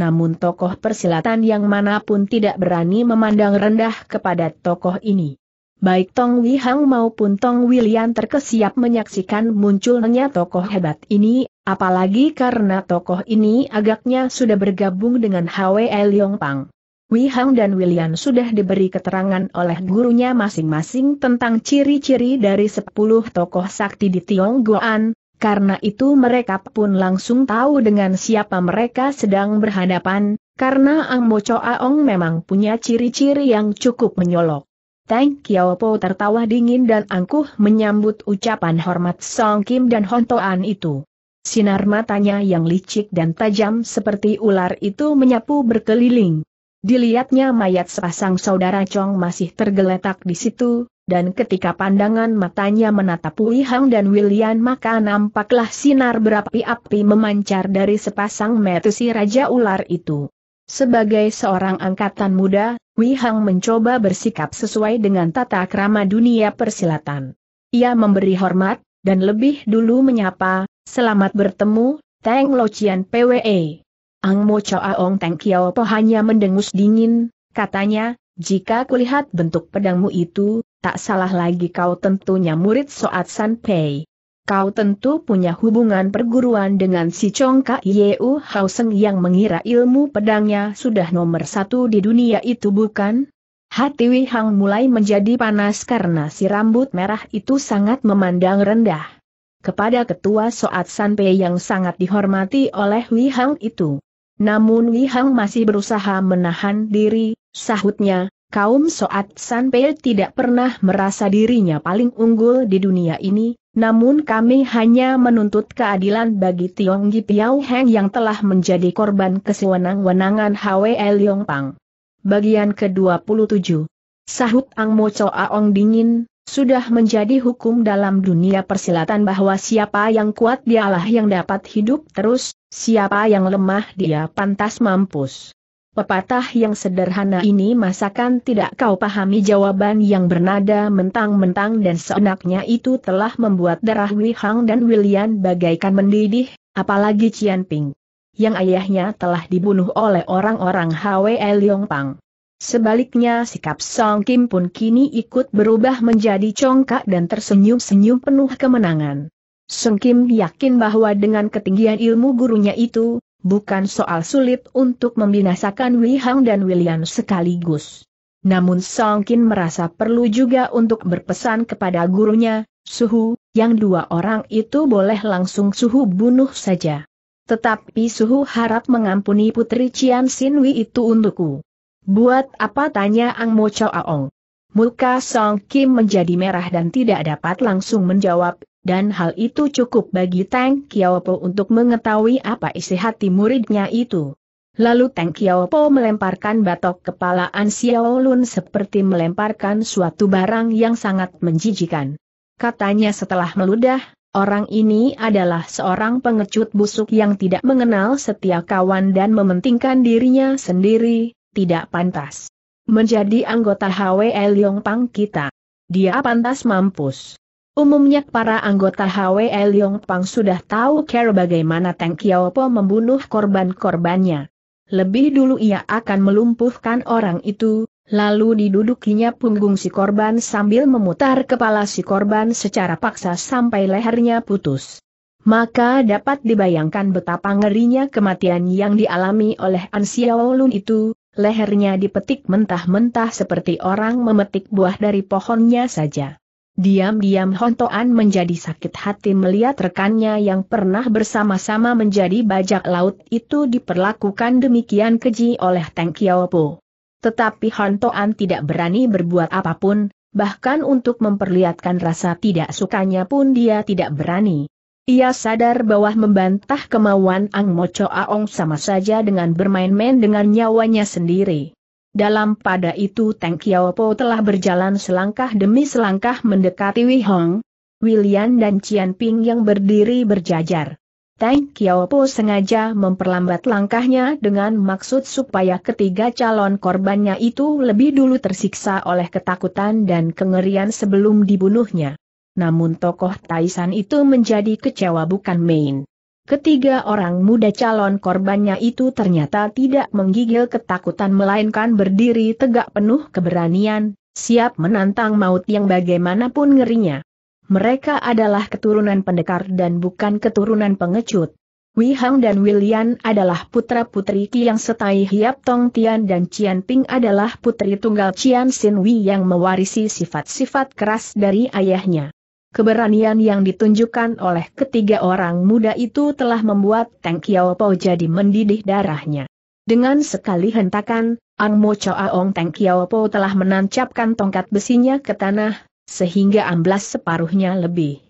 Namun tokoh persilatan yang manapun tidak berani memandang rendah kepada tokoh ini. Baik Tong Wihang maupun Tong Wilian terkesiap menyaksikan munculnya tokoh hebat ini, apalagi karena tokoh ini agaknya sudah bergabung dengan Hwe Leong Pang. Wei Hang dan William sudah diberi keterangan oleh gurunya masing-masing tentang ciri-ciri dari sepuluh tokoh sakti di Tionggoan, karena itu mereka pun langsung tahu dengan siapa mereka sedang berhadapan, karena Ang Mo Aong memang punya ciri-ciri yang cukup menyolok. Tang Po tertawa dingin dan angkuh menyambut ucapan hormat Song Kim dan Hontoan itu. Sinar matanya yang licik dan tajam seperti ular itu menyapu berkeliling. Dilihatnya mayat sepasang saudara Chong masih tergeletak di situ, dan ketika pandangan matanya menatap Wei Hang dan William maka nampaklah sinar berapi-api memancar dari sepasang mata si Raja Ular itu. Sebagai seorang angkatan muda, Wei Hang mencoba bersikap sesuai dengan tata krama dunia persilatan. Ia memberi hormat, dan lebih dulu menyapa, selamat bertemu, Teng Locian PWE. Ang Mo Aong Teng Kiao Po hanya mendengus dingin, katanya, jika kulihat bentuk pedangmu itu, tak salah lagi kau tentunya murid Soat San Pei. Kau tentu punya hubungan perguruan dengan si Chong Ka Yeu Hao Seng yang mengira ilmu pedangnya sudah nomor satu di dunia itu bukan? Hati Wei Hang mulai menjadi panas karena si rambut merah itu sangat memandang rendah. Kepada ketua Soat San Pei yang sangat dihormati oleh Wei Hang itu. Namun Hang masih berusaha menahan diri, sahutnya, kaum Soat Pei tidak pernah merasa dirinya paling unggul di dunia ini, namun kami hanya menuntut keadilan bagi Tiong Gi Piao Heng yang telah menjadi korban kesewenang-wenangan Hwe Liong Pang. Bagian ke-27 Sahut Ang Mo Choa Aong Dingin, sudah menjadi hukum dalam dunia persilatan bahwa siapa yang kuat dialah yang dapat hidup terus, Siapa yang lemah dia pantas mampus. Pepatah yang sederhana ini masakan tidak kau pahami jawaban yang bernada mentang-mentang dan seenaknya itu telah membuat darah Wei Hang dan William bagaikan mendidih, apalagi Cian Ping. Yang ayahnya telah dibunuh oleh orang-orang Hwe Liong Pang. Sebaliknya sikap Song Kim pun kini ikut berubah menjadi congkak dan tersenyum-senyum penuh kemenangan. Seng Kim yakin bahwa dengan ketinggian ilmu gurunya itu, bukan soal sulit untuk membinasakan Wei Hang dan William sekaligus. Namun Song Kim merasa perlu juga untuk berpesan kepada gurunya, Suhu, yang dua orang itu boleh langsung Suhu bunuh saja. Tetapi Suhu harap mengampuni putri Cian Sin Wei itu untukku. Buat apa tanya Ang Mo Chao Aong? Muka Song Kim menjadi merah dan tidak dapat langsung menjawab, dan hal itu cukup bagi Tang Kiaopo untuk mengetahui apa isi hati muridnya itu. Lalu Tang Kiaopo melemparkan batok kepala An Xiaolun seperti melemparkan suatu barang yang sangat menjijikan. Katanya setelah meludah, orang ini adalah seorang pengecut busuk yang tidak mengenal setia kawan dan mementingkan dirinya sendiri, tidak pantas. Menjadi anggota HWL Yongpang kita. Dia pantas mampus. Umumnya para anggota HWL Pang sudah tahu cara bagaimana Teng Kiaopo membunuh korban-korbannya. Lebih dulu ia akan melumpuhkan orang itu, lalu didudukinya punggung si korban sambil memutar kepala si korban secara paksa sampai lehernya putus. Maka dapat dibayangkan betapa ngerinya kematian yang dialami oleh An Xiaolun itu, lehernya dipetik mentah-mentah seperti orang memetik buah dari pohonnya saja. Diam-diam Hontoan menjadi sakit hati melihat rekannya yang pernah bersama-sama menjadi bajak laut itu diperlakukan demikian keji oleh Teng Kiaopo. Tetapi Hontoan tidak berani berbuat apapun, bahkan untuk memperlihatkan rasa tidak sukanya pun dia tidak berani. Ia sadar bahwa membantah kemauan Ang Mocho Aong sama saja dengan bermain-main dengan nyawanya sendiri. Dalam pada itu Teng Kiaopo telah berjalan selangkah demi selangkah mendekati Wei Hong, William dan Qian Ping yang berdiri berjajar. Teng Kiaopo sengaja memperlambat langkahnya dengan maksud supaya ketiga calon korbannya itu lebih dulu tersiksa oleh ketakutan dan kengerian sebelum dibunuhnya. Namun tokoh Taisan itu menjadi kecewa bukan main. Ketiga orang muda calon korbannya itu ternyata tidak menggigil ketakutan melainkan berdiri tegak penuh keberanian, siap menantang maut yang bagaimanapun ngerinya. Mereka adalah keturunan pendekar dan bukan keturunan pengecut. Wei Hang dan William adalah putra-putri Ki yang setai Hiap Tong Tian dan Qian Ping adalah putri tunggal Qian Sin Wei yang mewarisi sifat-sifat keras dari ayahnya. Keberanian yang ditunjukkan oleh ketiga orang muda itu telah membuat Teng Po jadi mendidih darahnya. Dengan sekali hentakan, Ang Mo Aong Teng Kiaopo telah menancapkan tongkat besinya ke tanah, sehingga amblas separuhnya lebih.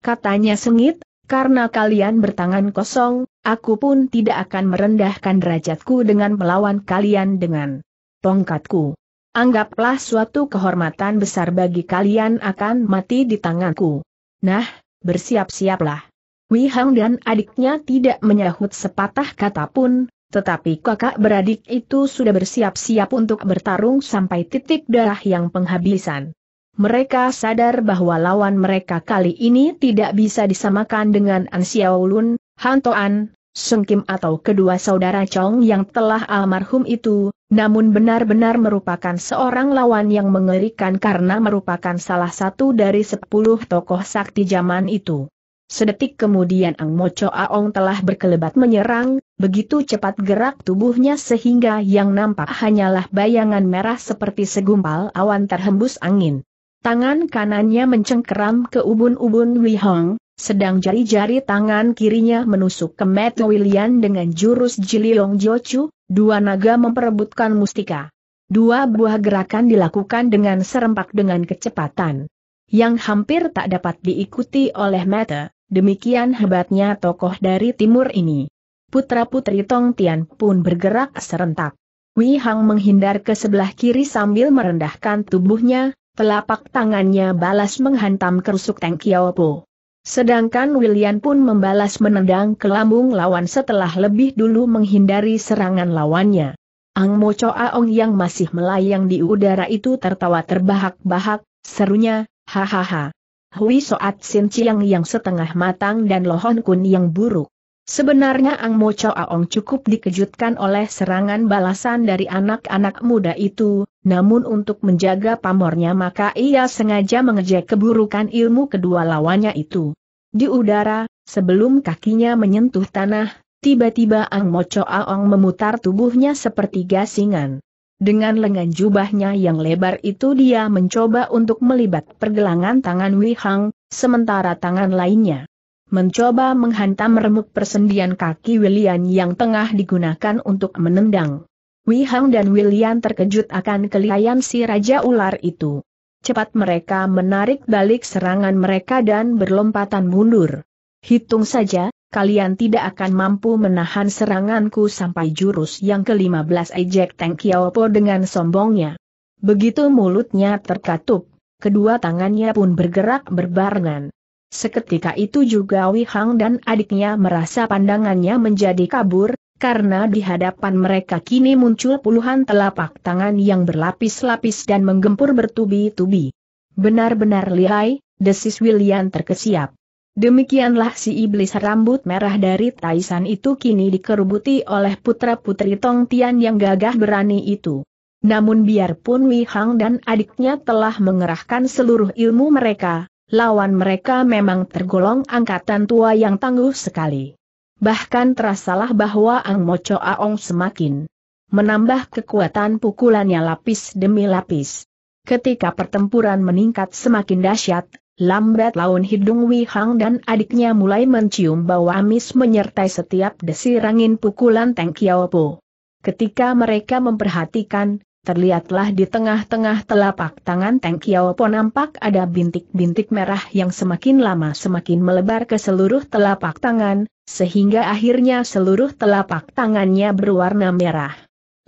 Katanya sengit, karena kalian bertangan kosong, aku pun tidak akan merendahkan derajatku dengan melawan kalian dengan tongkatku anggaplah suatu kehormatan besar bagi kalian akan mati di tanganku. Nah, bersiap-siaplah. Wei Hang dan adiknya tidak menyahut sepatah kata pun, tetapi kakak beradik itu sudah bersiap-siap untuk bertarung sampai titik darah yang penghabisan. Mereka sadar bahwa lawan mereka kali ini tidak bisa disamakan dengan An Xiaolun, Han Toan, Sung Kim atau kedua saudara Chong yang telah almarhum itu, namun benar-benar merupakan seorang lawan yang mengerikan karena merupakan salah satu dari sepuluh tokoh sakti zaman itu. Sedetik kemudian Ang Mo Cho Aong telah berkelebat menyerang, begitu cepat gerak tubuhnya sehingga yang nampak hanyalah bayangan merah seperti segumpal awan terhembus angin. Tangan kanannya mencengkeram ke ubun-ubun Hong sedang jari-jari tangan kirinya menusuk ke Matt William dengan jurus Jililong Jochu, dua naga memperebutkan mustika. Dua buah gerakan dilakukan dengan serempak dengan kecepatan yang hampir tak dapat diikuti oleh Meta, demikian hebatnya tokoh dari timur ini. Putra-putri Tong Tian pun bergerak serentak. Wei Hang menghindar ke sebelah kiri sambil merendahkan tubuhnya, telapak tangannya balas menghantam kerusuk Teng Kiao Po. Sedangkan William pun membalas menendang ke lambung lawan setelah lebih dulu menghindari serangan lawannya. Ang Mo Aong yang masih melayang di udara itu tertawa terbahak-bahak, serunya, hahaha. Hui Soat Sin Chiang yang setengah matang dan Lohon Kun yang buruk. Sebenarnya Ang Mo Aong cukup dikejutkan oleh serangan balasan dari anak-anak muda itu, namun untuk menjaga pamornya maka ia sengaja mengejek keburukan ilmu kedua lawannya itu. Di udara, sebelum kakinya menyentuh tanah, tiba-tiba Ang Moco Aong memutar tubuhnya seperti gasingan. Dengan lengan jubahnya yang lebar itu dia mencoba untuk melibat pergelangan tangan Wei Hang, sementara tangan lainnya mencoba menghantam remuk persendian kaki William yang tengah digunakan untuk menendang. Wei Hang dan William terkejut akan kelihayan si Raja Ular itu. Cepat mereka menarik balik serangan mereka dan berlompatan mundur. Hitung saja, kalian tidak akan mampu menahan seranganku sampai jurus yang ke-15 ejek Teng Kiaopo dengan sombongnya. Begitu mulutnya terkatup, kedua tangannya pun bergerak berbarengan. Seketika itu juga Wei Hang dan adiknya merasa pandangannya menjadi kabur, karena di hadapan mereka kini muncul puluhan telapak tangan yang berlapis-lapis dan menggempur bertubi-tubi. Benar-benar lihai, desis William terkesiap. Demikianlah si iblis rambut merah dari Taisan itu kini dikerubuti oleh putra-putri Tong Tian yang gagah berani itu. Namun biarpun Wei Hang dan adiknya telah mengerahkan seluruh ilmu mereka, lawan mereka memang tergolong angkatan tua yang tangguh sekali. Bahkan terasalah bahwa Ang Mocho Aong semakin menambah kekuatan pukulannya lapis demi lapis. Ketika pertempuran meningkat semakin dahsyat, lambat laun hidung Wei Hang dan adiknya mulai mencium bau amis menyertai setiap desir angin pukulan Teng Kiao Po. Ketika mereka memperhatikan, terlihatlah di tengah-tengah telapak tangan Teng Po nampak ada bintik-bintik merah yang semakin lama semakin melebar ke seluruh telapak tangan, sehingga akhirnya seluruh telapak tangannya berwarna merah.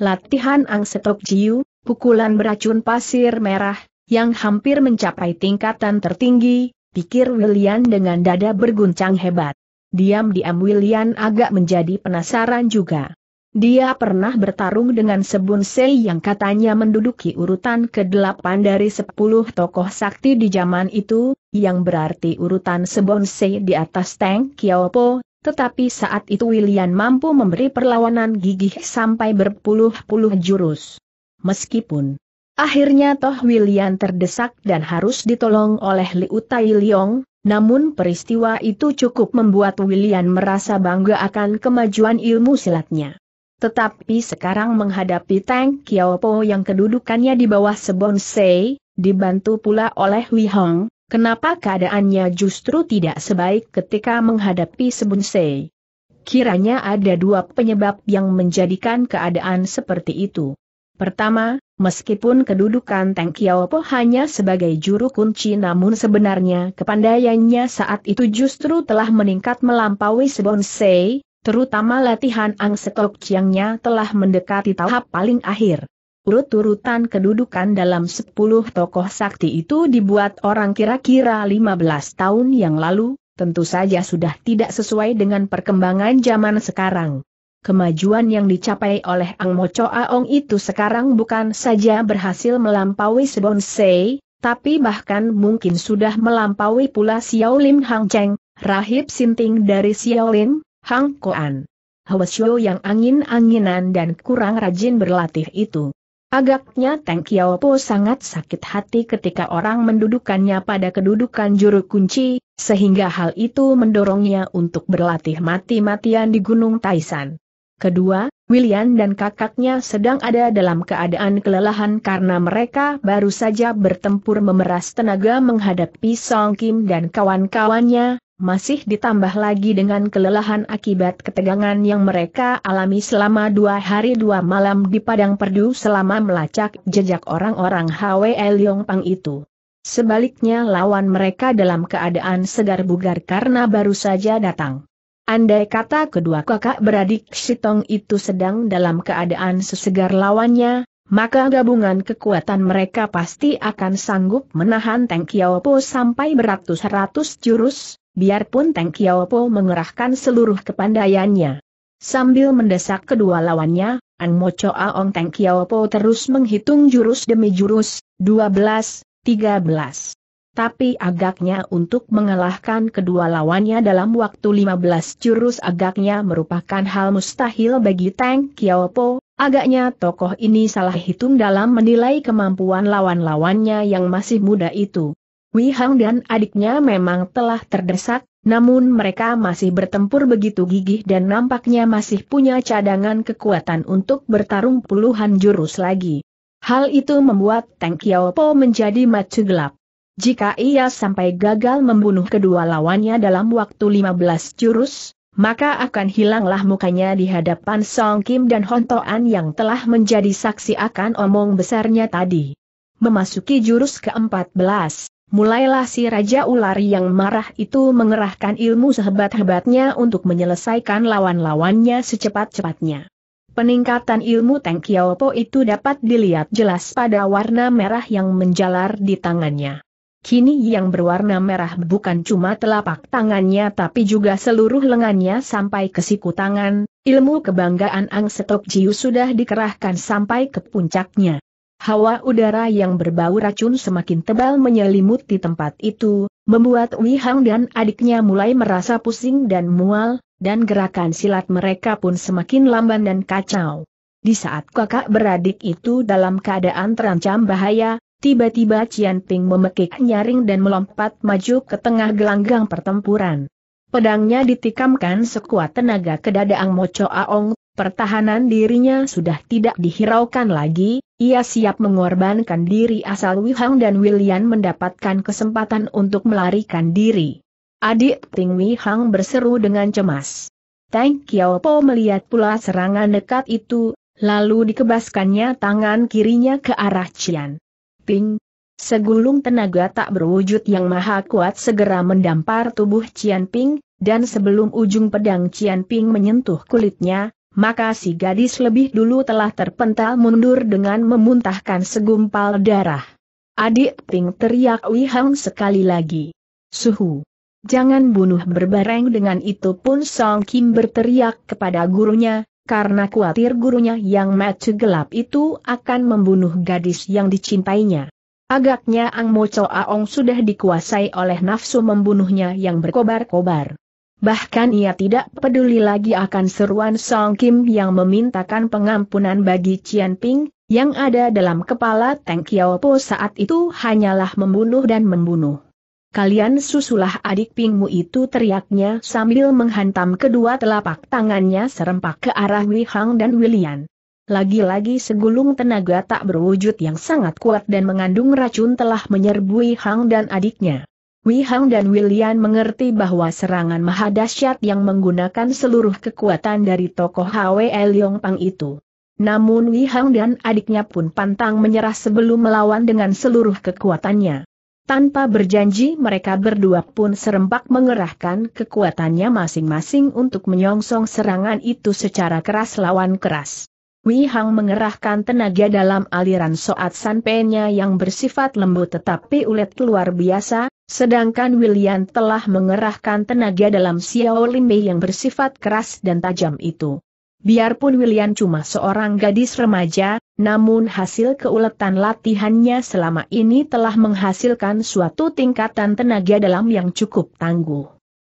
Latihan Ang Setok Jiu, pukulan beracun pasir merah, yang hampir mencapai tingkatan tertinggi, pikir William dengan dada berguncang hebat. Diam-diam William agak menjadi penasaran juga. Dia pernah bertarung dengan Sebun Sei yang katanya menduduki urutan ke-8 dari 10 tokoh sakti di zaman itu, yang berarti urutan Sebun Sei di atas Teng Kiaopo, tetapi saat itu William mampu memberi perlawanan gigih sampai berpuluh-puluh jurus. Meskipun akhirnya Toh William terdesak dan harus ditolong oleh Liu Tai Liong, namun peristiwa itu cukup membuat William merasa bangga akan kemajuan ilmu silatnya. Tetapi sekarang menghadapi Tang Po yang kedudukannya di bawah Sebon Sei, dibantu pula oleh Wei Hong, kenapa keadaannya justru tidak sebaik ketika menghadapi Sebon Sei? Kiranya ada dua penyebab yang menjadikan keadaan seperti itu. Pertama, meskipun kedudukan Tang Po hanya sebagai juru kunci namun sebenarnya kepandaiannya saat itu justru telah meningkat melampaui Sebon Sei. Terutama latihan Angsetok Chiangnya telah mendekati tahap paling akhir. Urut-urutan kedudukan dalam 10 tokoh sakti itu dibuat orang kira-kira 15 tahun yang lalu, tentu saja sudah tidak sesuai dengan perkembangan zaman sekarang. Kemajuan yang dicapai oleh Ang Mo Choa Ong itu sekarang bukan saja berhasil melampaui Sebonsei, tapi bahkan mungkin sudah melampaui pula Xiao Lim Hang Cheng, Rahib Sinting dari Xiao Lim, Hang Koan. Hwasyo yang angin-anginan dan kurang rajin berlatih itu. Agaknya Teng Kiaopo sangat sakit hati ketika orang mendudukannya pada kedudukan juru kunci, sehingga hal itu mendorongnya untuk berlatih mati-matian di Gunung Taisan. Kedua, William dan kakaknya sedang ada dalam keadaan kelelahan karena mereka baru saja bertempur memeras tenaga menghadapi Song Kim dan kawan-kawannya, masih ditambah lagi dengan kelelahan akibat ketegangan yang mereka alami selama dua hari dua malam di Padang Perdu selama melacak jejak orang-orang Hwe Pang itu. Sebaliknya lawan mereka dalam keadaan segar bugar karena baru saja datang. Andai kata kedua kakak beradik Sitong itu sedang dalam keadaan sesegar lawannya, maka gabungan kekuatan mereka pasti akan sanggup menahan Teng Po sampai beratus-ratus jurus, biarpun Teng Kiaopo mengerahkan seluruh kepandaiannya. Sambil mendesak kedua lawannya, Ang Mo Choa Ong Teng Kiaopo terus menghitung jurus demi jurus, 12, 13. Tapi agaknya untuk mengalahkan kedua lawannya dalam waktu 15 jurus agaknya merupakan hal mustahil bagi Teng Kiaopo, agaknya tokoh ini salah hitung dalam menilai kemampuan lawan-lawannya yang masih muda itu. Wei Hang dan adiknya memang telah terdesak, namun mereka masih bertempur begitu gigih dan nampaknya masih punya cadangan kekuatan untuk bertarung puluhan jurus lagi. Hal itu membuat Tang Teng Po menjadi mata gelap. Jika ia sampai gagal membunuh kedua lawannya dalam waktu 15 jurus, maka akan hilanglah mukanya di hadapan Song Kim dan Hontoan yang telah menjadi saksi akan omong besarnya tadi. Memasuki jurus ke-14 Mulailah si Raja Ular yang marah itu mengerahkan ilmu sehebat-hebatnya untuk menyelesaikan lawan-lawannya secepat-cepatnya. Peningkatan ilmu Teng Kiaopo itu dapat dilihat jelas pada warna merah yang menjalar di tangannya. Kini yang berwarna merah bukan cuma telapak tangannya tapi juga seluruh lengannya sampai ke siku tangan, ilmu kebanggaan Ang Setop Jiu sudah dikerahkan sampai ke puncaknya. Hawa udara yang berbau racun semakin tebal menyelimuti tempat itu, membuat Wei Hang dan adiknya mulai merasa pusing dan mual, dan gerakan silat mereka pun semakin lamban dan kacau. Di saat kakak beradik itu dalam keadaan terancam bahaya, tiba-tiba Cian Ping memekik nyaring dan melompat maju ke tengah gelanggang pertempuran. Pedangnya ditikamkan sekuat tenaga ke dada Ang Mocho Aong, pertahanan dirinya sudah tidak dihiraukan lagi, ia siap mengorbankan diri asal Wihang dan William mendapatkan kesempatan untuk melarikan diri. Adik Ting Wihang berseru dengan cemas. Tang Po melihat pula serangan dekat itu, lalu dikebaskannya tangan kirinya ke arah Cian. Ping! Segulung tenaga tak berwujud yang maha kuat segera mendampar tubuh Cian Ping, dan sebelum ujung pedang Cian Ping menyentuh kulitnya, maka si gadis lebih dulu telah terpental mundur dengan memuntahkan segumpal darah. Adik Ping teriak Wihang sekali lagi. Suhu. Jangan bunuh berbareng dengan itu pun Song Kim berteriak kepada gurunya, karena khawatir gurunya yang mata gelap itu akan membunuh gadis yang dicintainya. Agaknya Ang Mo Cho Aong sudah dikuasai oleh nafsu membunuhnya yang berkobar-kobar. Bahkan ia tidak peduli lagi akan seruan Song Kim yang memintakan pengampunan bagi Cian Ping, yang ada dalam kepala Teng Kiao saat itu hanyalah membunuh dan membunuh. Kalian susulah adik Pingmu itu teriaknya sambil menghantam kedua telapak tangannya serempak ke arah Wei Hang dan William. Lagi-lagi segulung tenaga tak berwujud yang sangat kuat dan mengandung racun telah menyerbu Wei Hang dan adiknya. Wei Hang dan William mengerti bahwa serangan mahadasyat yang menggunakan seluruh kekuatan dari tokoh Hwe Leong Pang itu. Namun Wei Hang dan adiknya pun pantang menyerah sebelum melawan dengan seluruh kekuatannya. Tanpa berjanji mereka berdua pun serempak mengerahkan kekuatannya masing-masing untuk menyongsong serangan itu secara keras lawan keras. Wei Hang mengerahkan tenaga dalam aliran soat sanpenya yang bersifat lembut tetapi ulet luar biasa, Sedangkan William telah mengerahkan tenaga dalam Xiao Limbe yang bersifat keras dan tajam itu. Biarpun William cuma seorang gadis remaja, namun hasil keuletan latihannya selama ini telah menghasilkan suatu tingkatan tenaga dalam yang cukup tangguh.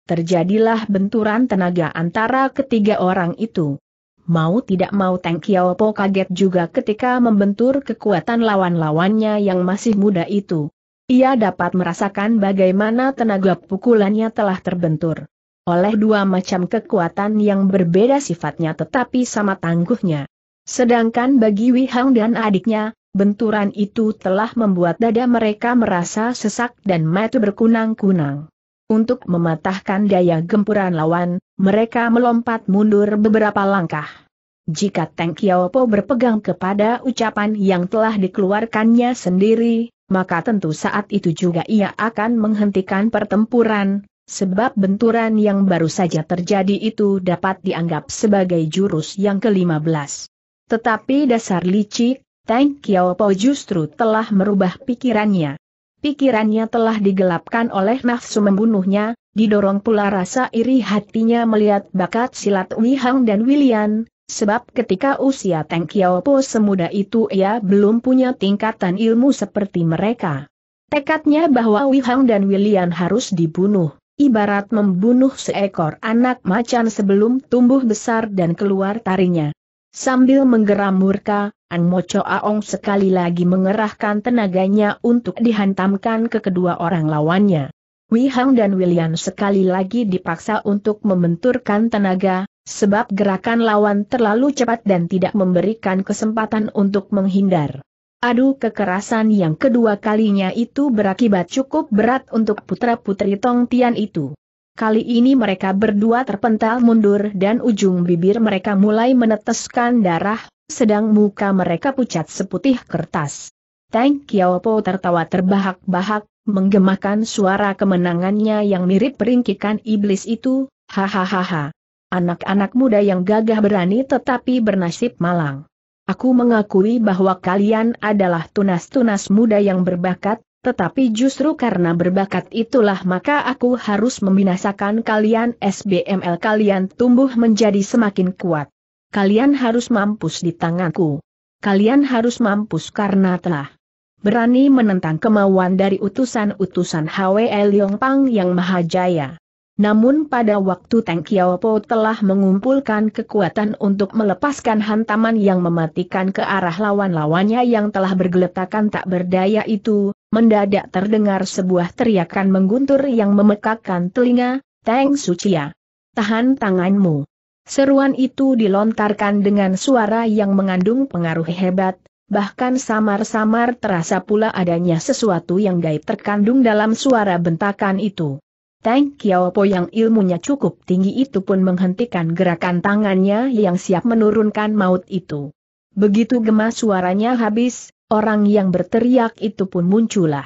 Terjadilah benturan tenaga antara ketiga orang itu mau tidak mau Tang Kiao kaget juga ketika membentur kekuatan lawan-lawannya yang masih muda itu. Ia dapat merasakan bagaimana tenaga pukulannya telah terbentur. Oleh dua macam kekuatan yang berbeda sifatnya tetapi sama tangguhnya. Sedangkan bagi Wihang dan adiknya, benturan itu telah membuat dada mereka merasa sesak dan mata berkunang-kunang. Untuk mematahkan daya gempuran lawan, mereka melompat mundur beberapa langkah. Jika Teng Kiaopo berpegang kepada ucapan yang telah dikeluarkannya sendiri, maka tentu saat itu juga ia akan menghentikan pertempuran, sebab benturan yang baru saja terjadi itu dapat dianggap sebagai jurus yang ke-15. Tetapi dasar licik, Tang Kiaopo justru telah merubah pikirannya. Pikirannya telah digelapkan oleh nafsu membunuhnya, didorong pula rasa iri hatinya melihat bakat silat Wihang dan William, Sebab ketika usia Teng Po semuda itu ia belum punya tingkatan ilmu seperti mereka. Tekadnya bahwa Wihang dan Wilian harus dibunuh, ibarat membunuh seekor anak macan sebelum tumbuh besar dan keluar tarinya. Sambil menggeram murka, Ang Mocho Aong sekali lagi mengerahkan tenaganya untuk dihantamkan ke kedua orang lawannya. Wei Hang dan William sekali lagi dipaksa untuk membenturkan tenaga, sebab gerakan lawan terlalu cepat dan tidak memberikan kesempatan untuk menghindar. Adu kekerasan yang kedua kalinya itu berakibat cukup berat untuk putra-putri Tong Tian itu. Kali ini mereka berdua terpental mundur dan ujung bibir mereka mulai meneteskan darah, sedang muka mereka pucat seputih kertas. Tang Po tertawa terbahak-bahak, menggemakan suara kemenangannya yang mirip peringkikan iblis itu, hahaha. Anak-anak muda yang gagah berani tetapi bernasib malang. Aku mengakui bahwa kalian adalah tunas-tunas muda yang berbakat, tetapi justru karena berbakat itulah maka aku harus membinasakan kalian SBML kalian tumbuh menjadi semakin kuat. Kalian harus mampus di tanganku. Kalian harus mampus karena telah berani menentang kemauan dari utusan-utusan HWL Pang yang Maha Jaya. Namun pada waktu Teng Po telah mengumpulkan kekuatan untuk melepaskan hantaman yang mematikan ke arah lawan-lawannya yang telah bergeletakan tak berdaya itu, mendadak terdengar sebuah teriakan mengguntur yang memekakkan telinga, Teng Sucia. Tahan tanganmu. Seruan itu dilontarkan dengan suara yang mengandung pengaruh hebat, bahkan samar-samar terasa pula adanya sesuatu yang gaib terkandung dalam suara bentakan itu. Tang Kiaopo yang ilmunya cukup tinggi itu pun menghentikan gerakan tangannya yang siap menurunkan maut itu. Begitu gemas suaranya habis, orang yang berteriak itu pun muncullah.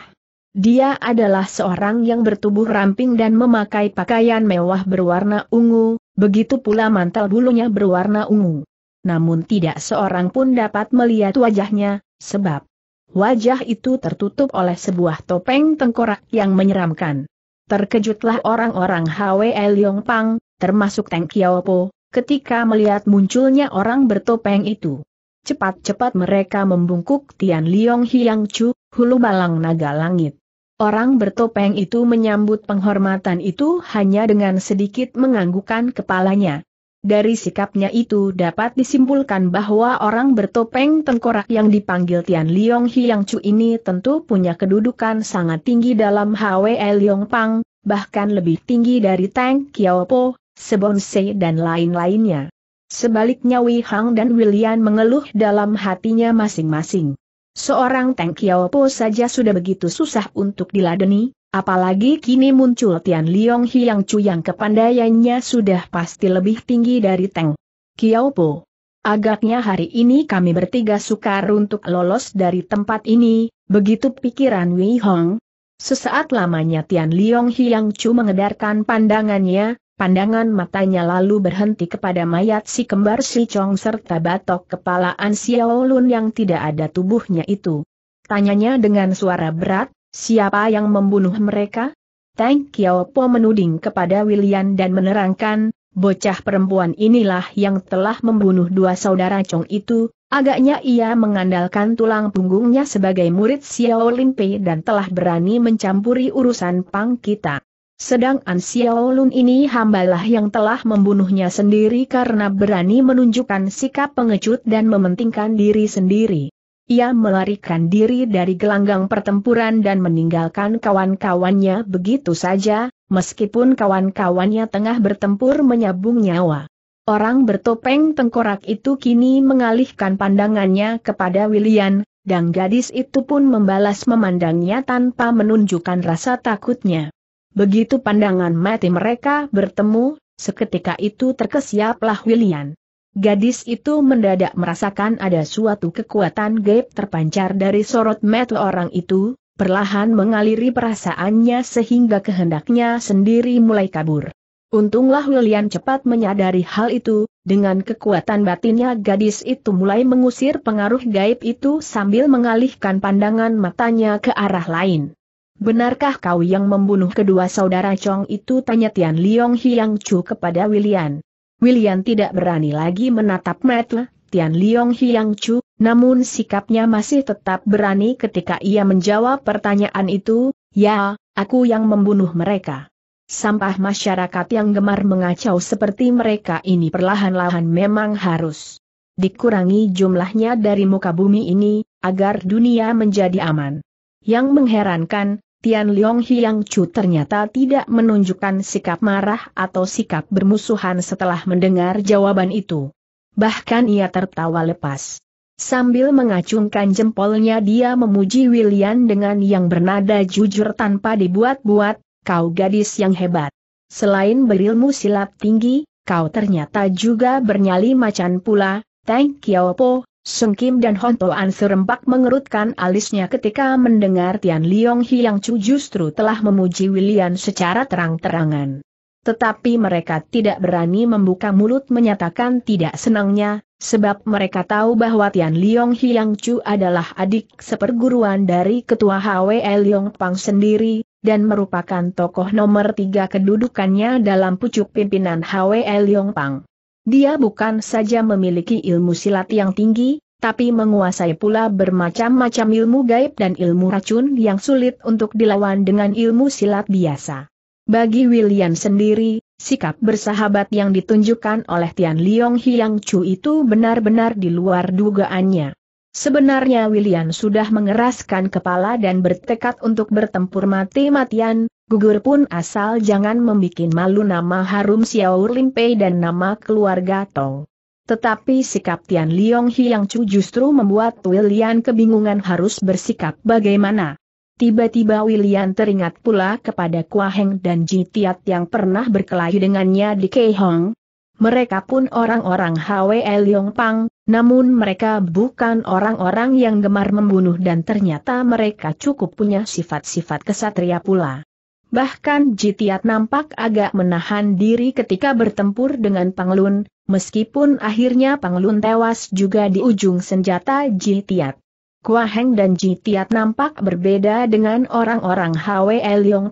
Dia adalah seorang yang bertubuh ramping dan memakai pakaian mewah berwarna ungu, begitu pula mantel bulunya berwarna ungu namun tidak seorang pun dapat melihat wajahnya, sebab wajah itu tertutup oleh sebuah topeng tengkorak yang menyeramkan. Terkejutlah orang-orang Hwe Yong Pang, termasuk Teng Kiaopo, ketika melihat munculnya orang bertopeng itu. Cepat-cepat mereka membungkuk Tian Liong Hiang Chu, hulu balang naga langit. Orang bertopeng itu menyambut penghormatan itu hanya dengan sedikit menganggukkan kepalanya. Dari sikapnya itu dapat disimpulkan bahwa orang bertopeng tengkorak yang dipanggil Tian Liong Hiang Chu ini tentu punya kedudukan sangat tinggi dalam HWE Liong Pang, bahkan lebih tinggi dari Tang Kiaopo, Sebonsei dan lain-lainnya. Sebaliknya Wei Hang dan William mengeluh dalam hatinya masing-masing. Seorang Tang Kiaopo saja sudah begitu susah untuk diladeni, Apalagi kini muncul Tian Liong Hiang Chu yang kepandaiannya sudah pasti lebih tinggi dari Teng Kiaopo. Agaknya hari ini kami bertiga sukar untuk lolos dari tempat ini, begitu pikiran Wei Hong. Sesaat lamanya Tian Liong Hiang Chu mengedarkan pandangannya, pandangan matanya lalu berhenti kepada mayat si kembar si Chong serta batok kepala An Xiao Lun yang tidak ada tubuhnya itu. Tanyanya dengan suara berat, Siapa yang membunuh mereka? Tang Xiaopo menuding kepada William dan menerangkan, bocah perempuan inilah yang telah membunuh dua saudara Chong itu, agaknya ia mengandalkan tulang punggungnya sebagai murid Xiao Pei dan telah berani mencampuri urusan Pang kita. Sedang An Xiao Lun ini hambalah yang telah membunuhnya sendiri karena berani menunjukkan sikap pengecut dan mementingkan diri sendiri ia melarikan diri dari gelanggang pertempuran dan meninggalkan kawan-kawannya begitu saja, meskipun kawan-kawannya tengah bertempur menyabung nyawa. Orang bertopeng tengkorak itu kini mengalihkan pandangannya kepada William, dan gadis itu pun membalas memandangnya tanpa menunjukkan rasa takutnya. Begitu pandangan mati mereka bertemu, seketika itu terkesiaplah William. Gadis itu mendadak merasakan ada suatu kekuatan gaib terpancar dari sorot mata orang itu, perlahan mengaliri perasaannya sehingga kehendaknya sendiri mulai kabur. Untunglah William cepat menyadari hal itu, dengan kekuatan batinnya gadis itu mulai mengusir pengaruh gaib itu sambil mengalihkan pandangan matanya ke arah lain. Benarkah kau yang membunuh kedua saudara Chong itu? Tanya Tian Liong Hiang Chu kepada William. William tidak berani lagi menatap mata Tian Liong Hiang Chu, namun sikapnya masih tetap berani ketika ia menjawab pertanyaan itu, ya, aku yang membunuh mereka. Sampah masyarakat yang gemar mengacau seperti mereka ini perlahan-lahan memang harus dikurangi jumlahnya dari muka bumi ini, agar dunia menjadi aman. Yang mengherankan, Tian Leong Hiang Chu ternyata tidak menunjukkan sikap marah atau sikap bermusuhan setelah mendengar jawaban itu. Bahkan ia tertawa lepas. Sambil mengacungkan jempolnya dia memuji William dengan yang bernada jujur tanpa dibuat-buat, kau gadis yang hebat. Selain berilmu silat tinggi, kau ternyata juga bernyali macan pula, Tang Po." Kim dan Hontoan Serempak mengerutkan alisnya ketika mendengar Tian Liong Hiang Chu justru telah memuji William secara terang-terangan. Tetapi mereka tidak berani membuka mulut menyatakan tidak senangnya, sebab mereka tahu bahwa Tian Liong Hiang Chu adalah adik seperguruan dari ketua HWE Liong Pang sendiri, dan merupakan tokoh nomor tiga kedudukannya dalam pucuk pimpinan HWE Liong Pang. Dia bukan saja memiliki ilmu silat yang tinggi, tapi menguasai pula bermacam-macam ilmu gaib dan ilmu racun yang sulit untuk dilawan dengan ilmu silat biasa. Bagi William sendiri, sikap bersahabat yang ditunjukkan oleh Tian Liong Hiang Chu itu benar-benar di luar dugaannya. Sebenarnya William sudah mengeraskan kepala dan bertekad untuk bertempur mati-matian, gugur pun asal jangan membuat malu nama harum Xiao Limpei dan nama keluarga Tong. Tetapi sikap Tian Liong yang Chu justru membuat William kebingungan harus bersikap bagaimana. Tiba-tiba William teringat pula kepada Kua Heng dan Ji Tiat yang pernah berkelahi dengannya di Keihong. Mereka pun orang-orang Hwe Yong Pang, namun mereka bukan orang-orang yang gemar membunuh dan ternyata mereka cukup punya sifat-sifat kesatria pula. Bahkan Jitiat nampak agak menahan diri ketika bertempur dengan Panglun, meskipun akhirnya Panglun tewas juga di ujung senjata Jitiat. Kuaheng dan Jitiat nampak berbeda dengan orang-orang Hwe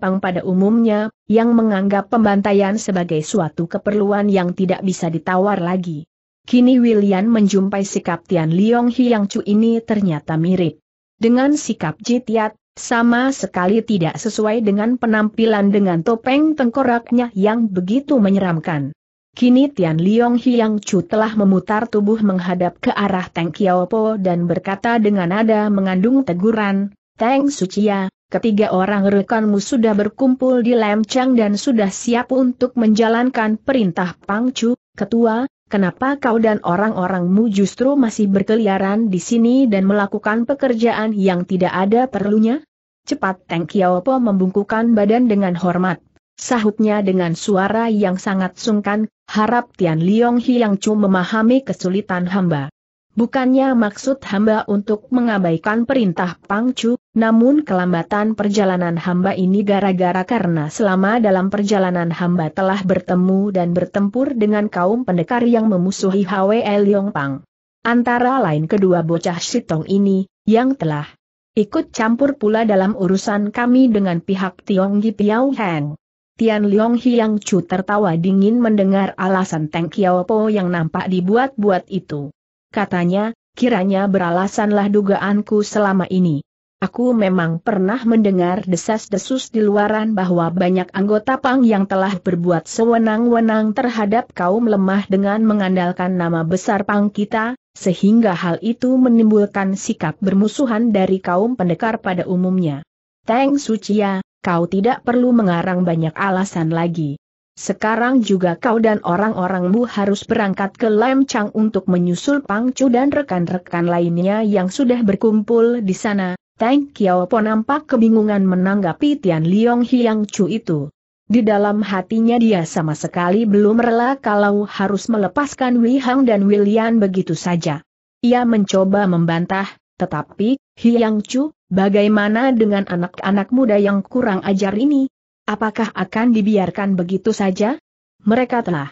Pang pada umumnya, yang menganggap pembantaian sebagai suatu keperluan yang tidak bisa ditawar lagi. Kini William menjumpai sikap Tian Liong Hiang Chu ini ternyata mirip. Dengan sikap Jitiat, sama sekali tidak sesuai dengan penampilan dengan topeng tengkoraknya yang begitu menyeramkan. Kini Tian Liong Hiang Chu telah memutar tubuh menghadap ke arah Teng Kiaopo dan berkata dengan nada mengandung teguran, Teng Sucia, ketiga orang rekanmu sudah berkumpul di Lemchang dan sudah siap untuk menjalankan perintah Pang Chu, ketua, kenapa kau dan orang-orangmu justru masih berkeliaran di sini dan melakukan pekerjaan yang tidak ada perlunya? Cepat Teng Kiaopo membungkukan badan dengan hormat. Sahutnya dengan suara yang sangat sungkan, harap Tian Liong yang Chu memahami kesulitan hamba. Bukannya maksud hamba untuk mengabaikan perintah Pang Chu, namun kelambatan perjalanan hamba ini gara-gara karena selama dalam perjalanan hamba telah bertemu dan bertempur dengan kaum pendekar yang memusuhi Hwe Yong Pang. Antara lain kedua bocah Sitong ini, yang telah ikut campur pula dalam urusan kami dengan pihak Tionggi Piao Heng. Tian Leong Hiang Chu tertawa dingin mendengar alasan Teng Po yang nampak dibuat-buat itu. Katanya, kiranya beralasanlah dugaanku selama ini. Aku memang pernah mendengar desas-desus di luaran bahwa banyak anggota Pang yang telah berbuat sewenang-wenang terhadap kaum lemah dengan mengandalkan nama besar Pang kita, sehingga hal itu menimbulkan sikap bermusuhan dari kaum pendekar pada umumnya. Teng Sucia, kau tidak perlu mengarang banyak alasan lagi. Sekarang juga kau dan orang-orangmu harus berangkat ke Lemchang untuk menyusul Pangcu dan rekan-rekan lainnya yang sudah berkumpul di sana, Tang Xiaopo nampak kebingungan menanggapi Tian Liong Hiang Chu itu. Di dalam hatinya dia sama sekali belum rela kalau harus melepaskan Wei Hang dan William begitu saja. Ia mencoba membantah, tetapi, Hiang Chu, bagaimana dengan anak-anak muda yang kurang ajar ini? Apakah akan dibiarkan begitu saja? Mereka telah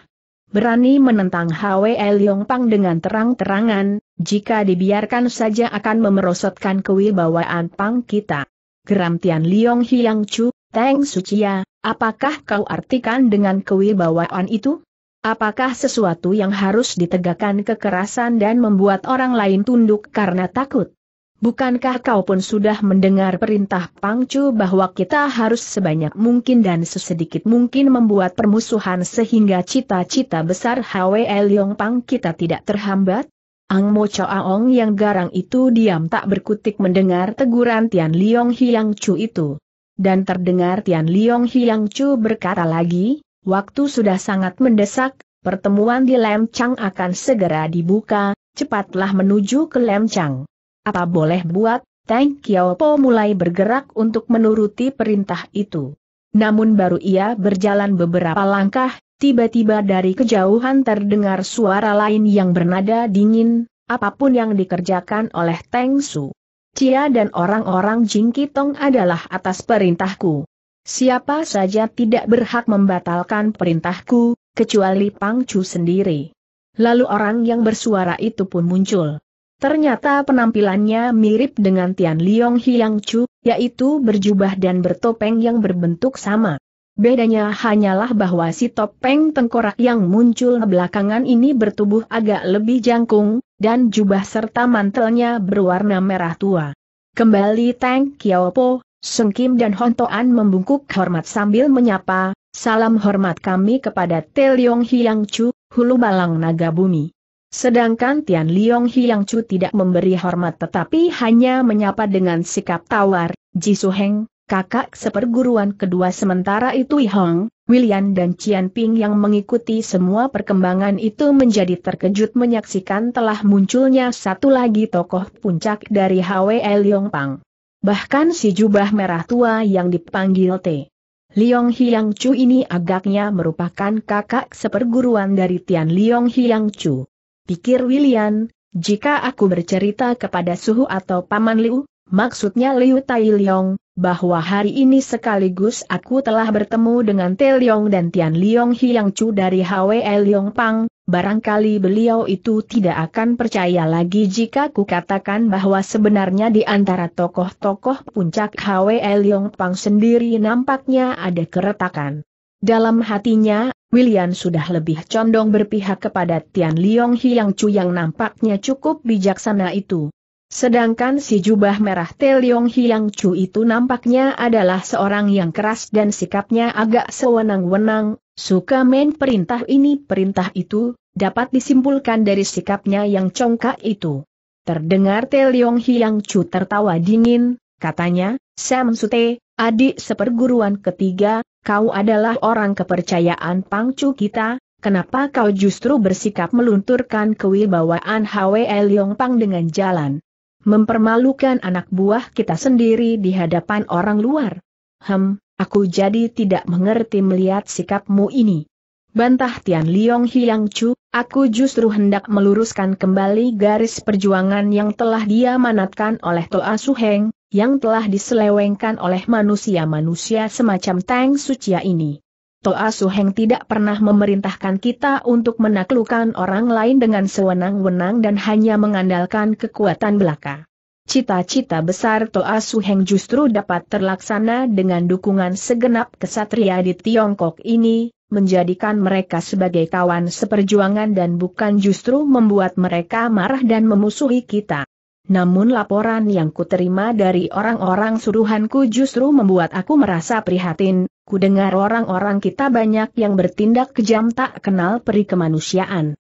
berani menentang Hwe Liong Pang dengan terang-terangan, jika dibiarkan saja akan memerosotkan kewibawaan Pang kita. Geram Tian Liong Hiang Chu, Teng Sucia, apakah kau artikan dengan kewibawaan itu? Apakah sesuatu yang harus ditegakkan kekerasan dan membuat orang lain tunduk karena takut? Bukankah kau pun sudah mendengar perintah Pangcu bahwa kita harus sebanyak mungkin dan sesedikit mungkin membuat permusuhan sehingga cita-cita besar Hwe Liong Pang kita tidak terhambat? Ang Mo Aong yang garang itu diam tak berkutik mendengar teguran Tian Liong Hiang Chu itu. Dan terdengar Tian Liong Hiang Chu berkata lagi, waktu sudah sangat mendesak, pertemuan di Lem Chang akan segera dibuka, cepatlah menuju ke Lem Chang. Apa boleh buat, Tang Po mulai bergerak untuk menuruti perintah itu. Namun baru ia berjalan beberapa langkah, Tiba-tiba dari kejauhan terdengar suara lain yang bernada dingin, apapun yang dikerjakan oleh Teng Su. Cia dan orang-orang Jing Kitong adalah atas perintahku. Siapa saja tidak berhak membatalkan perintahku, kecuali Pang Chu sendiri. Lalu orang yang bersuara itu pun muncul. Ternyata penampilannya mirip dengan Tian Liong Hiang Chu, yaitu berjubah dan bertopeng yang berbentuk sama. Bedanya hanyalah bahwa si topeng tengkorak yang muncul belakangan ini bertubuh agak lebih jangkung, dan jubah serta mantelnya berwarna merah tua. Kembali Tang Kiaopo, Sung Kim dan Hontoan membungkuk hormat sambil menyapa, salam hormat kami kepada Te Leong Hiang Chu, Hulu Balang Naga Bumi. Sedangkan Tian Leong Hiang Chu tidak memberi hormat tetapi hanya menyapa dengan sikap tawar, Ji Heng, kakak seperguruan kedua sementara itu Hong, William dan Cian Ping yang mengikuti semua perkembangan itu menjadi terkejut menyaksikan telah munculnya satu lagi tokoh puncak dari HWE Pang. Bahkan si jubah merah tua yang dipanggil T. Liong Hiang Chu ini agaknya merupakan kakak seperguruan dari Tian Liong Hiang Chu. Pikir William, jika aku bercerita kepada suhu atau paman Liu, maksudnya Liu Tai Liong, bahwa hari ini sekaligus aku telah bertemu dengan Te Leong dan Tian Leong Hiang Chu dari HWE Leong Pang, barangkali beliau itu tidak akan percaya lagi jika ku katakan bahwa sebenarnya di antara tokoh-tokoh puncak HWE Leong Pang sendiri nampaknya ada keretakan. Dalam hatinya, William sudah lebih condong berpihak kepada Tian Leong Hiang Chu yang nampaknya cukup bijaksana itu. Sedangkan si jubah merah Teliong Hiang Chu itu nampaknya adalah seorang yang keras dan sikapnya agak sewenang-wenang, suka main perintah ini perintah itu, dapat disimpulkan dari sikapnya yang congkak itu. Terdengar Teliong Hiang Chu tertawa dingin, katanya, Sam Sute, adik seperguruan ketiga, kau adalah orang kepercayaan Pang Chu kita, kenapa kau justru bersikap melunturkan kewibawaan Hwe Leong Pang dengan jalan mempermalukan anak buah kita sendiri di hadapan orang luar. Hem, aku jadi tidak mengerti melihat sikapmu ini. Bantah Tian Liong Hiang Chu, aku justru hendak meluruskan kembali garis perjuangan yang telah dia manatkan oleh Toa Suheng, yang telah diselewengkan oleh manusia-manusia semacam Tang Sucia ini. Toa Suheng tidak pernah memerintahkan kita untuk menaklukkan orang lain dengan sewenang-wenang dan hanya mengandalkan kekuatan belaka. Cita-cita besar Toa Suheng justru dapat terlaksana dengan dukungan segenap kesatria di Tiongkok ini, menjadikan mereka sebagai kawan seperjuangan dan bukan justru membuat mereka marah dan memusuhi kita. Namun laporan yang kuterima dari orang-orang suruhanku justru membuat aku merasa prihatin, Kudengar orang-orang kita banyak yang bertindak kejam tak kenal peri kemanusiaan.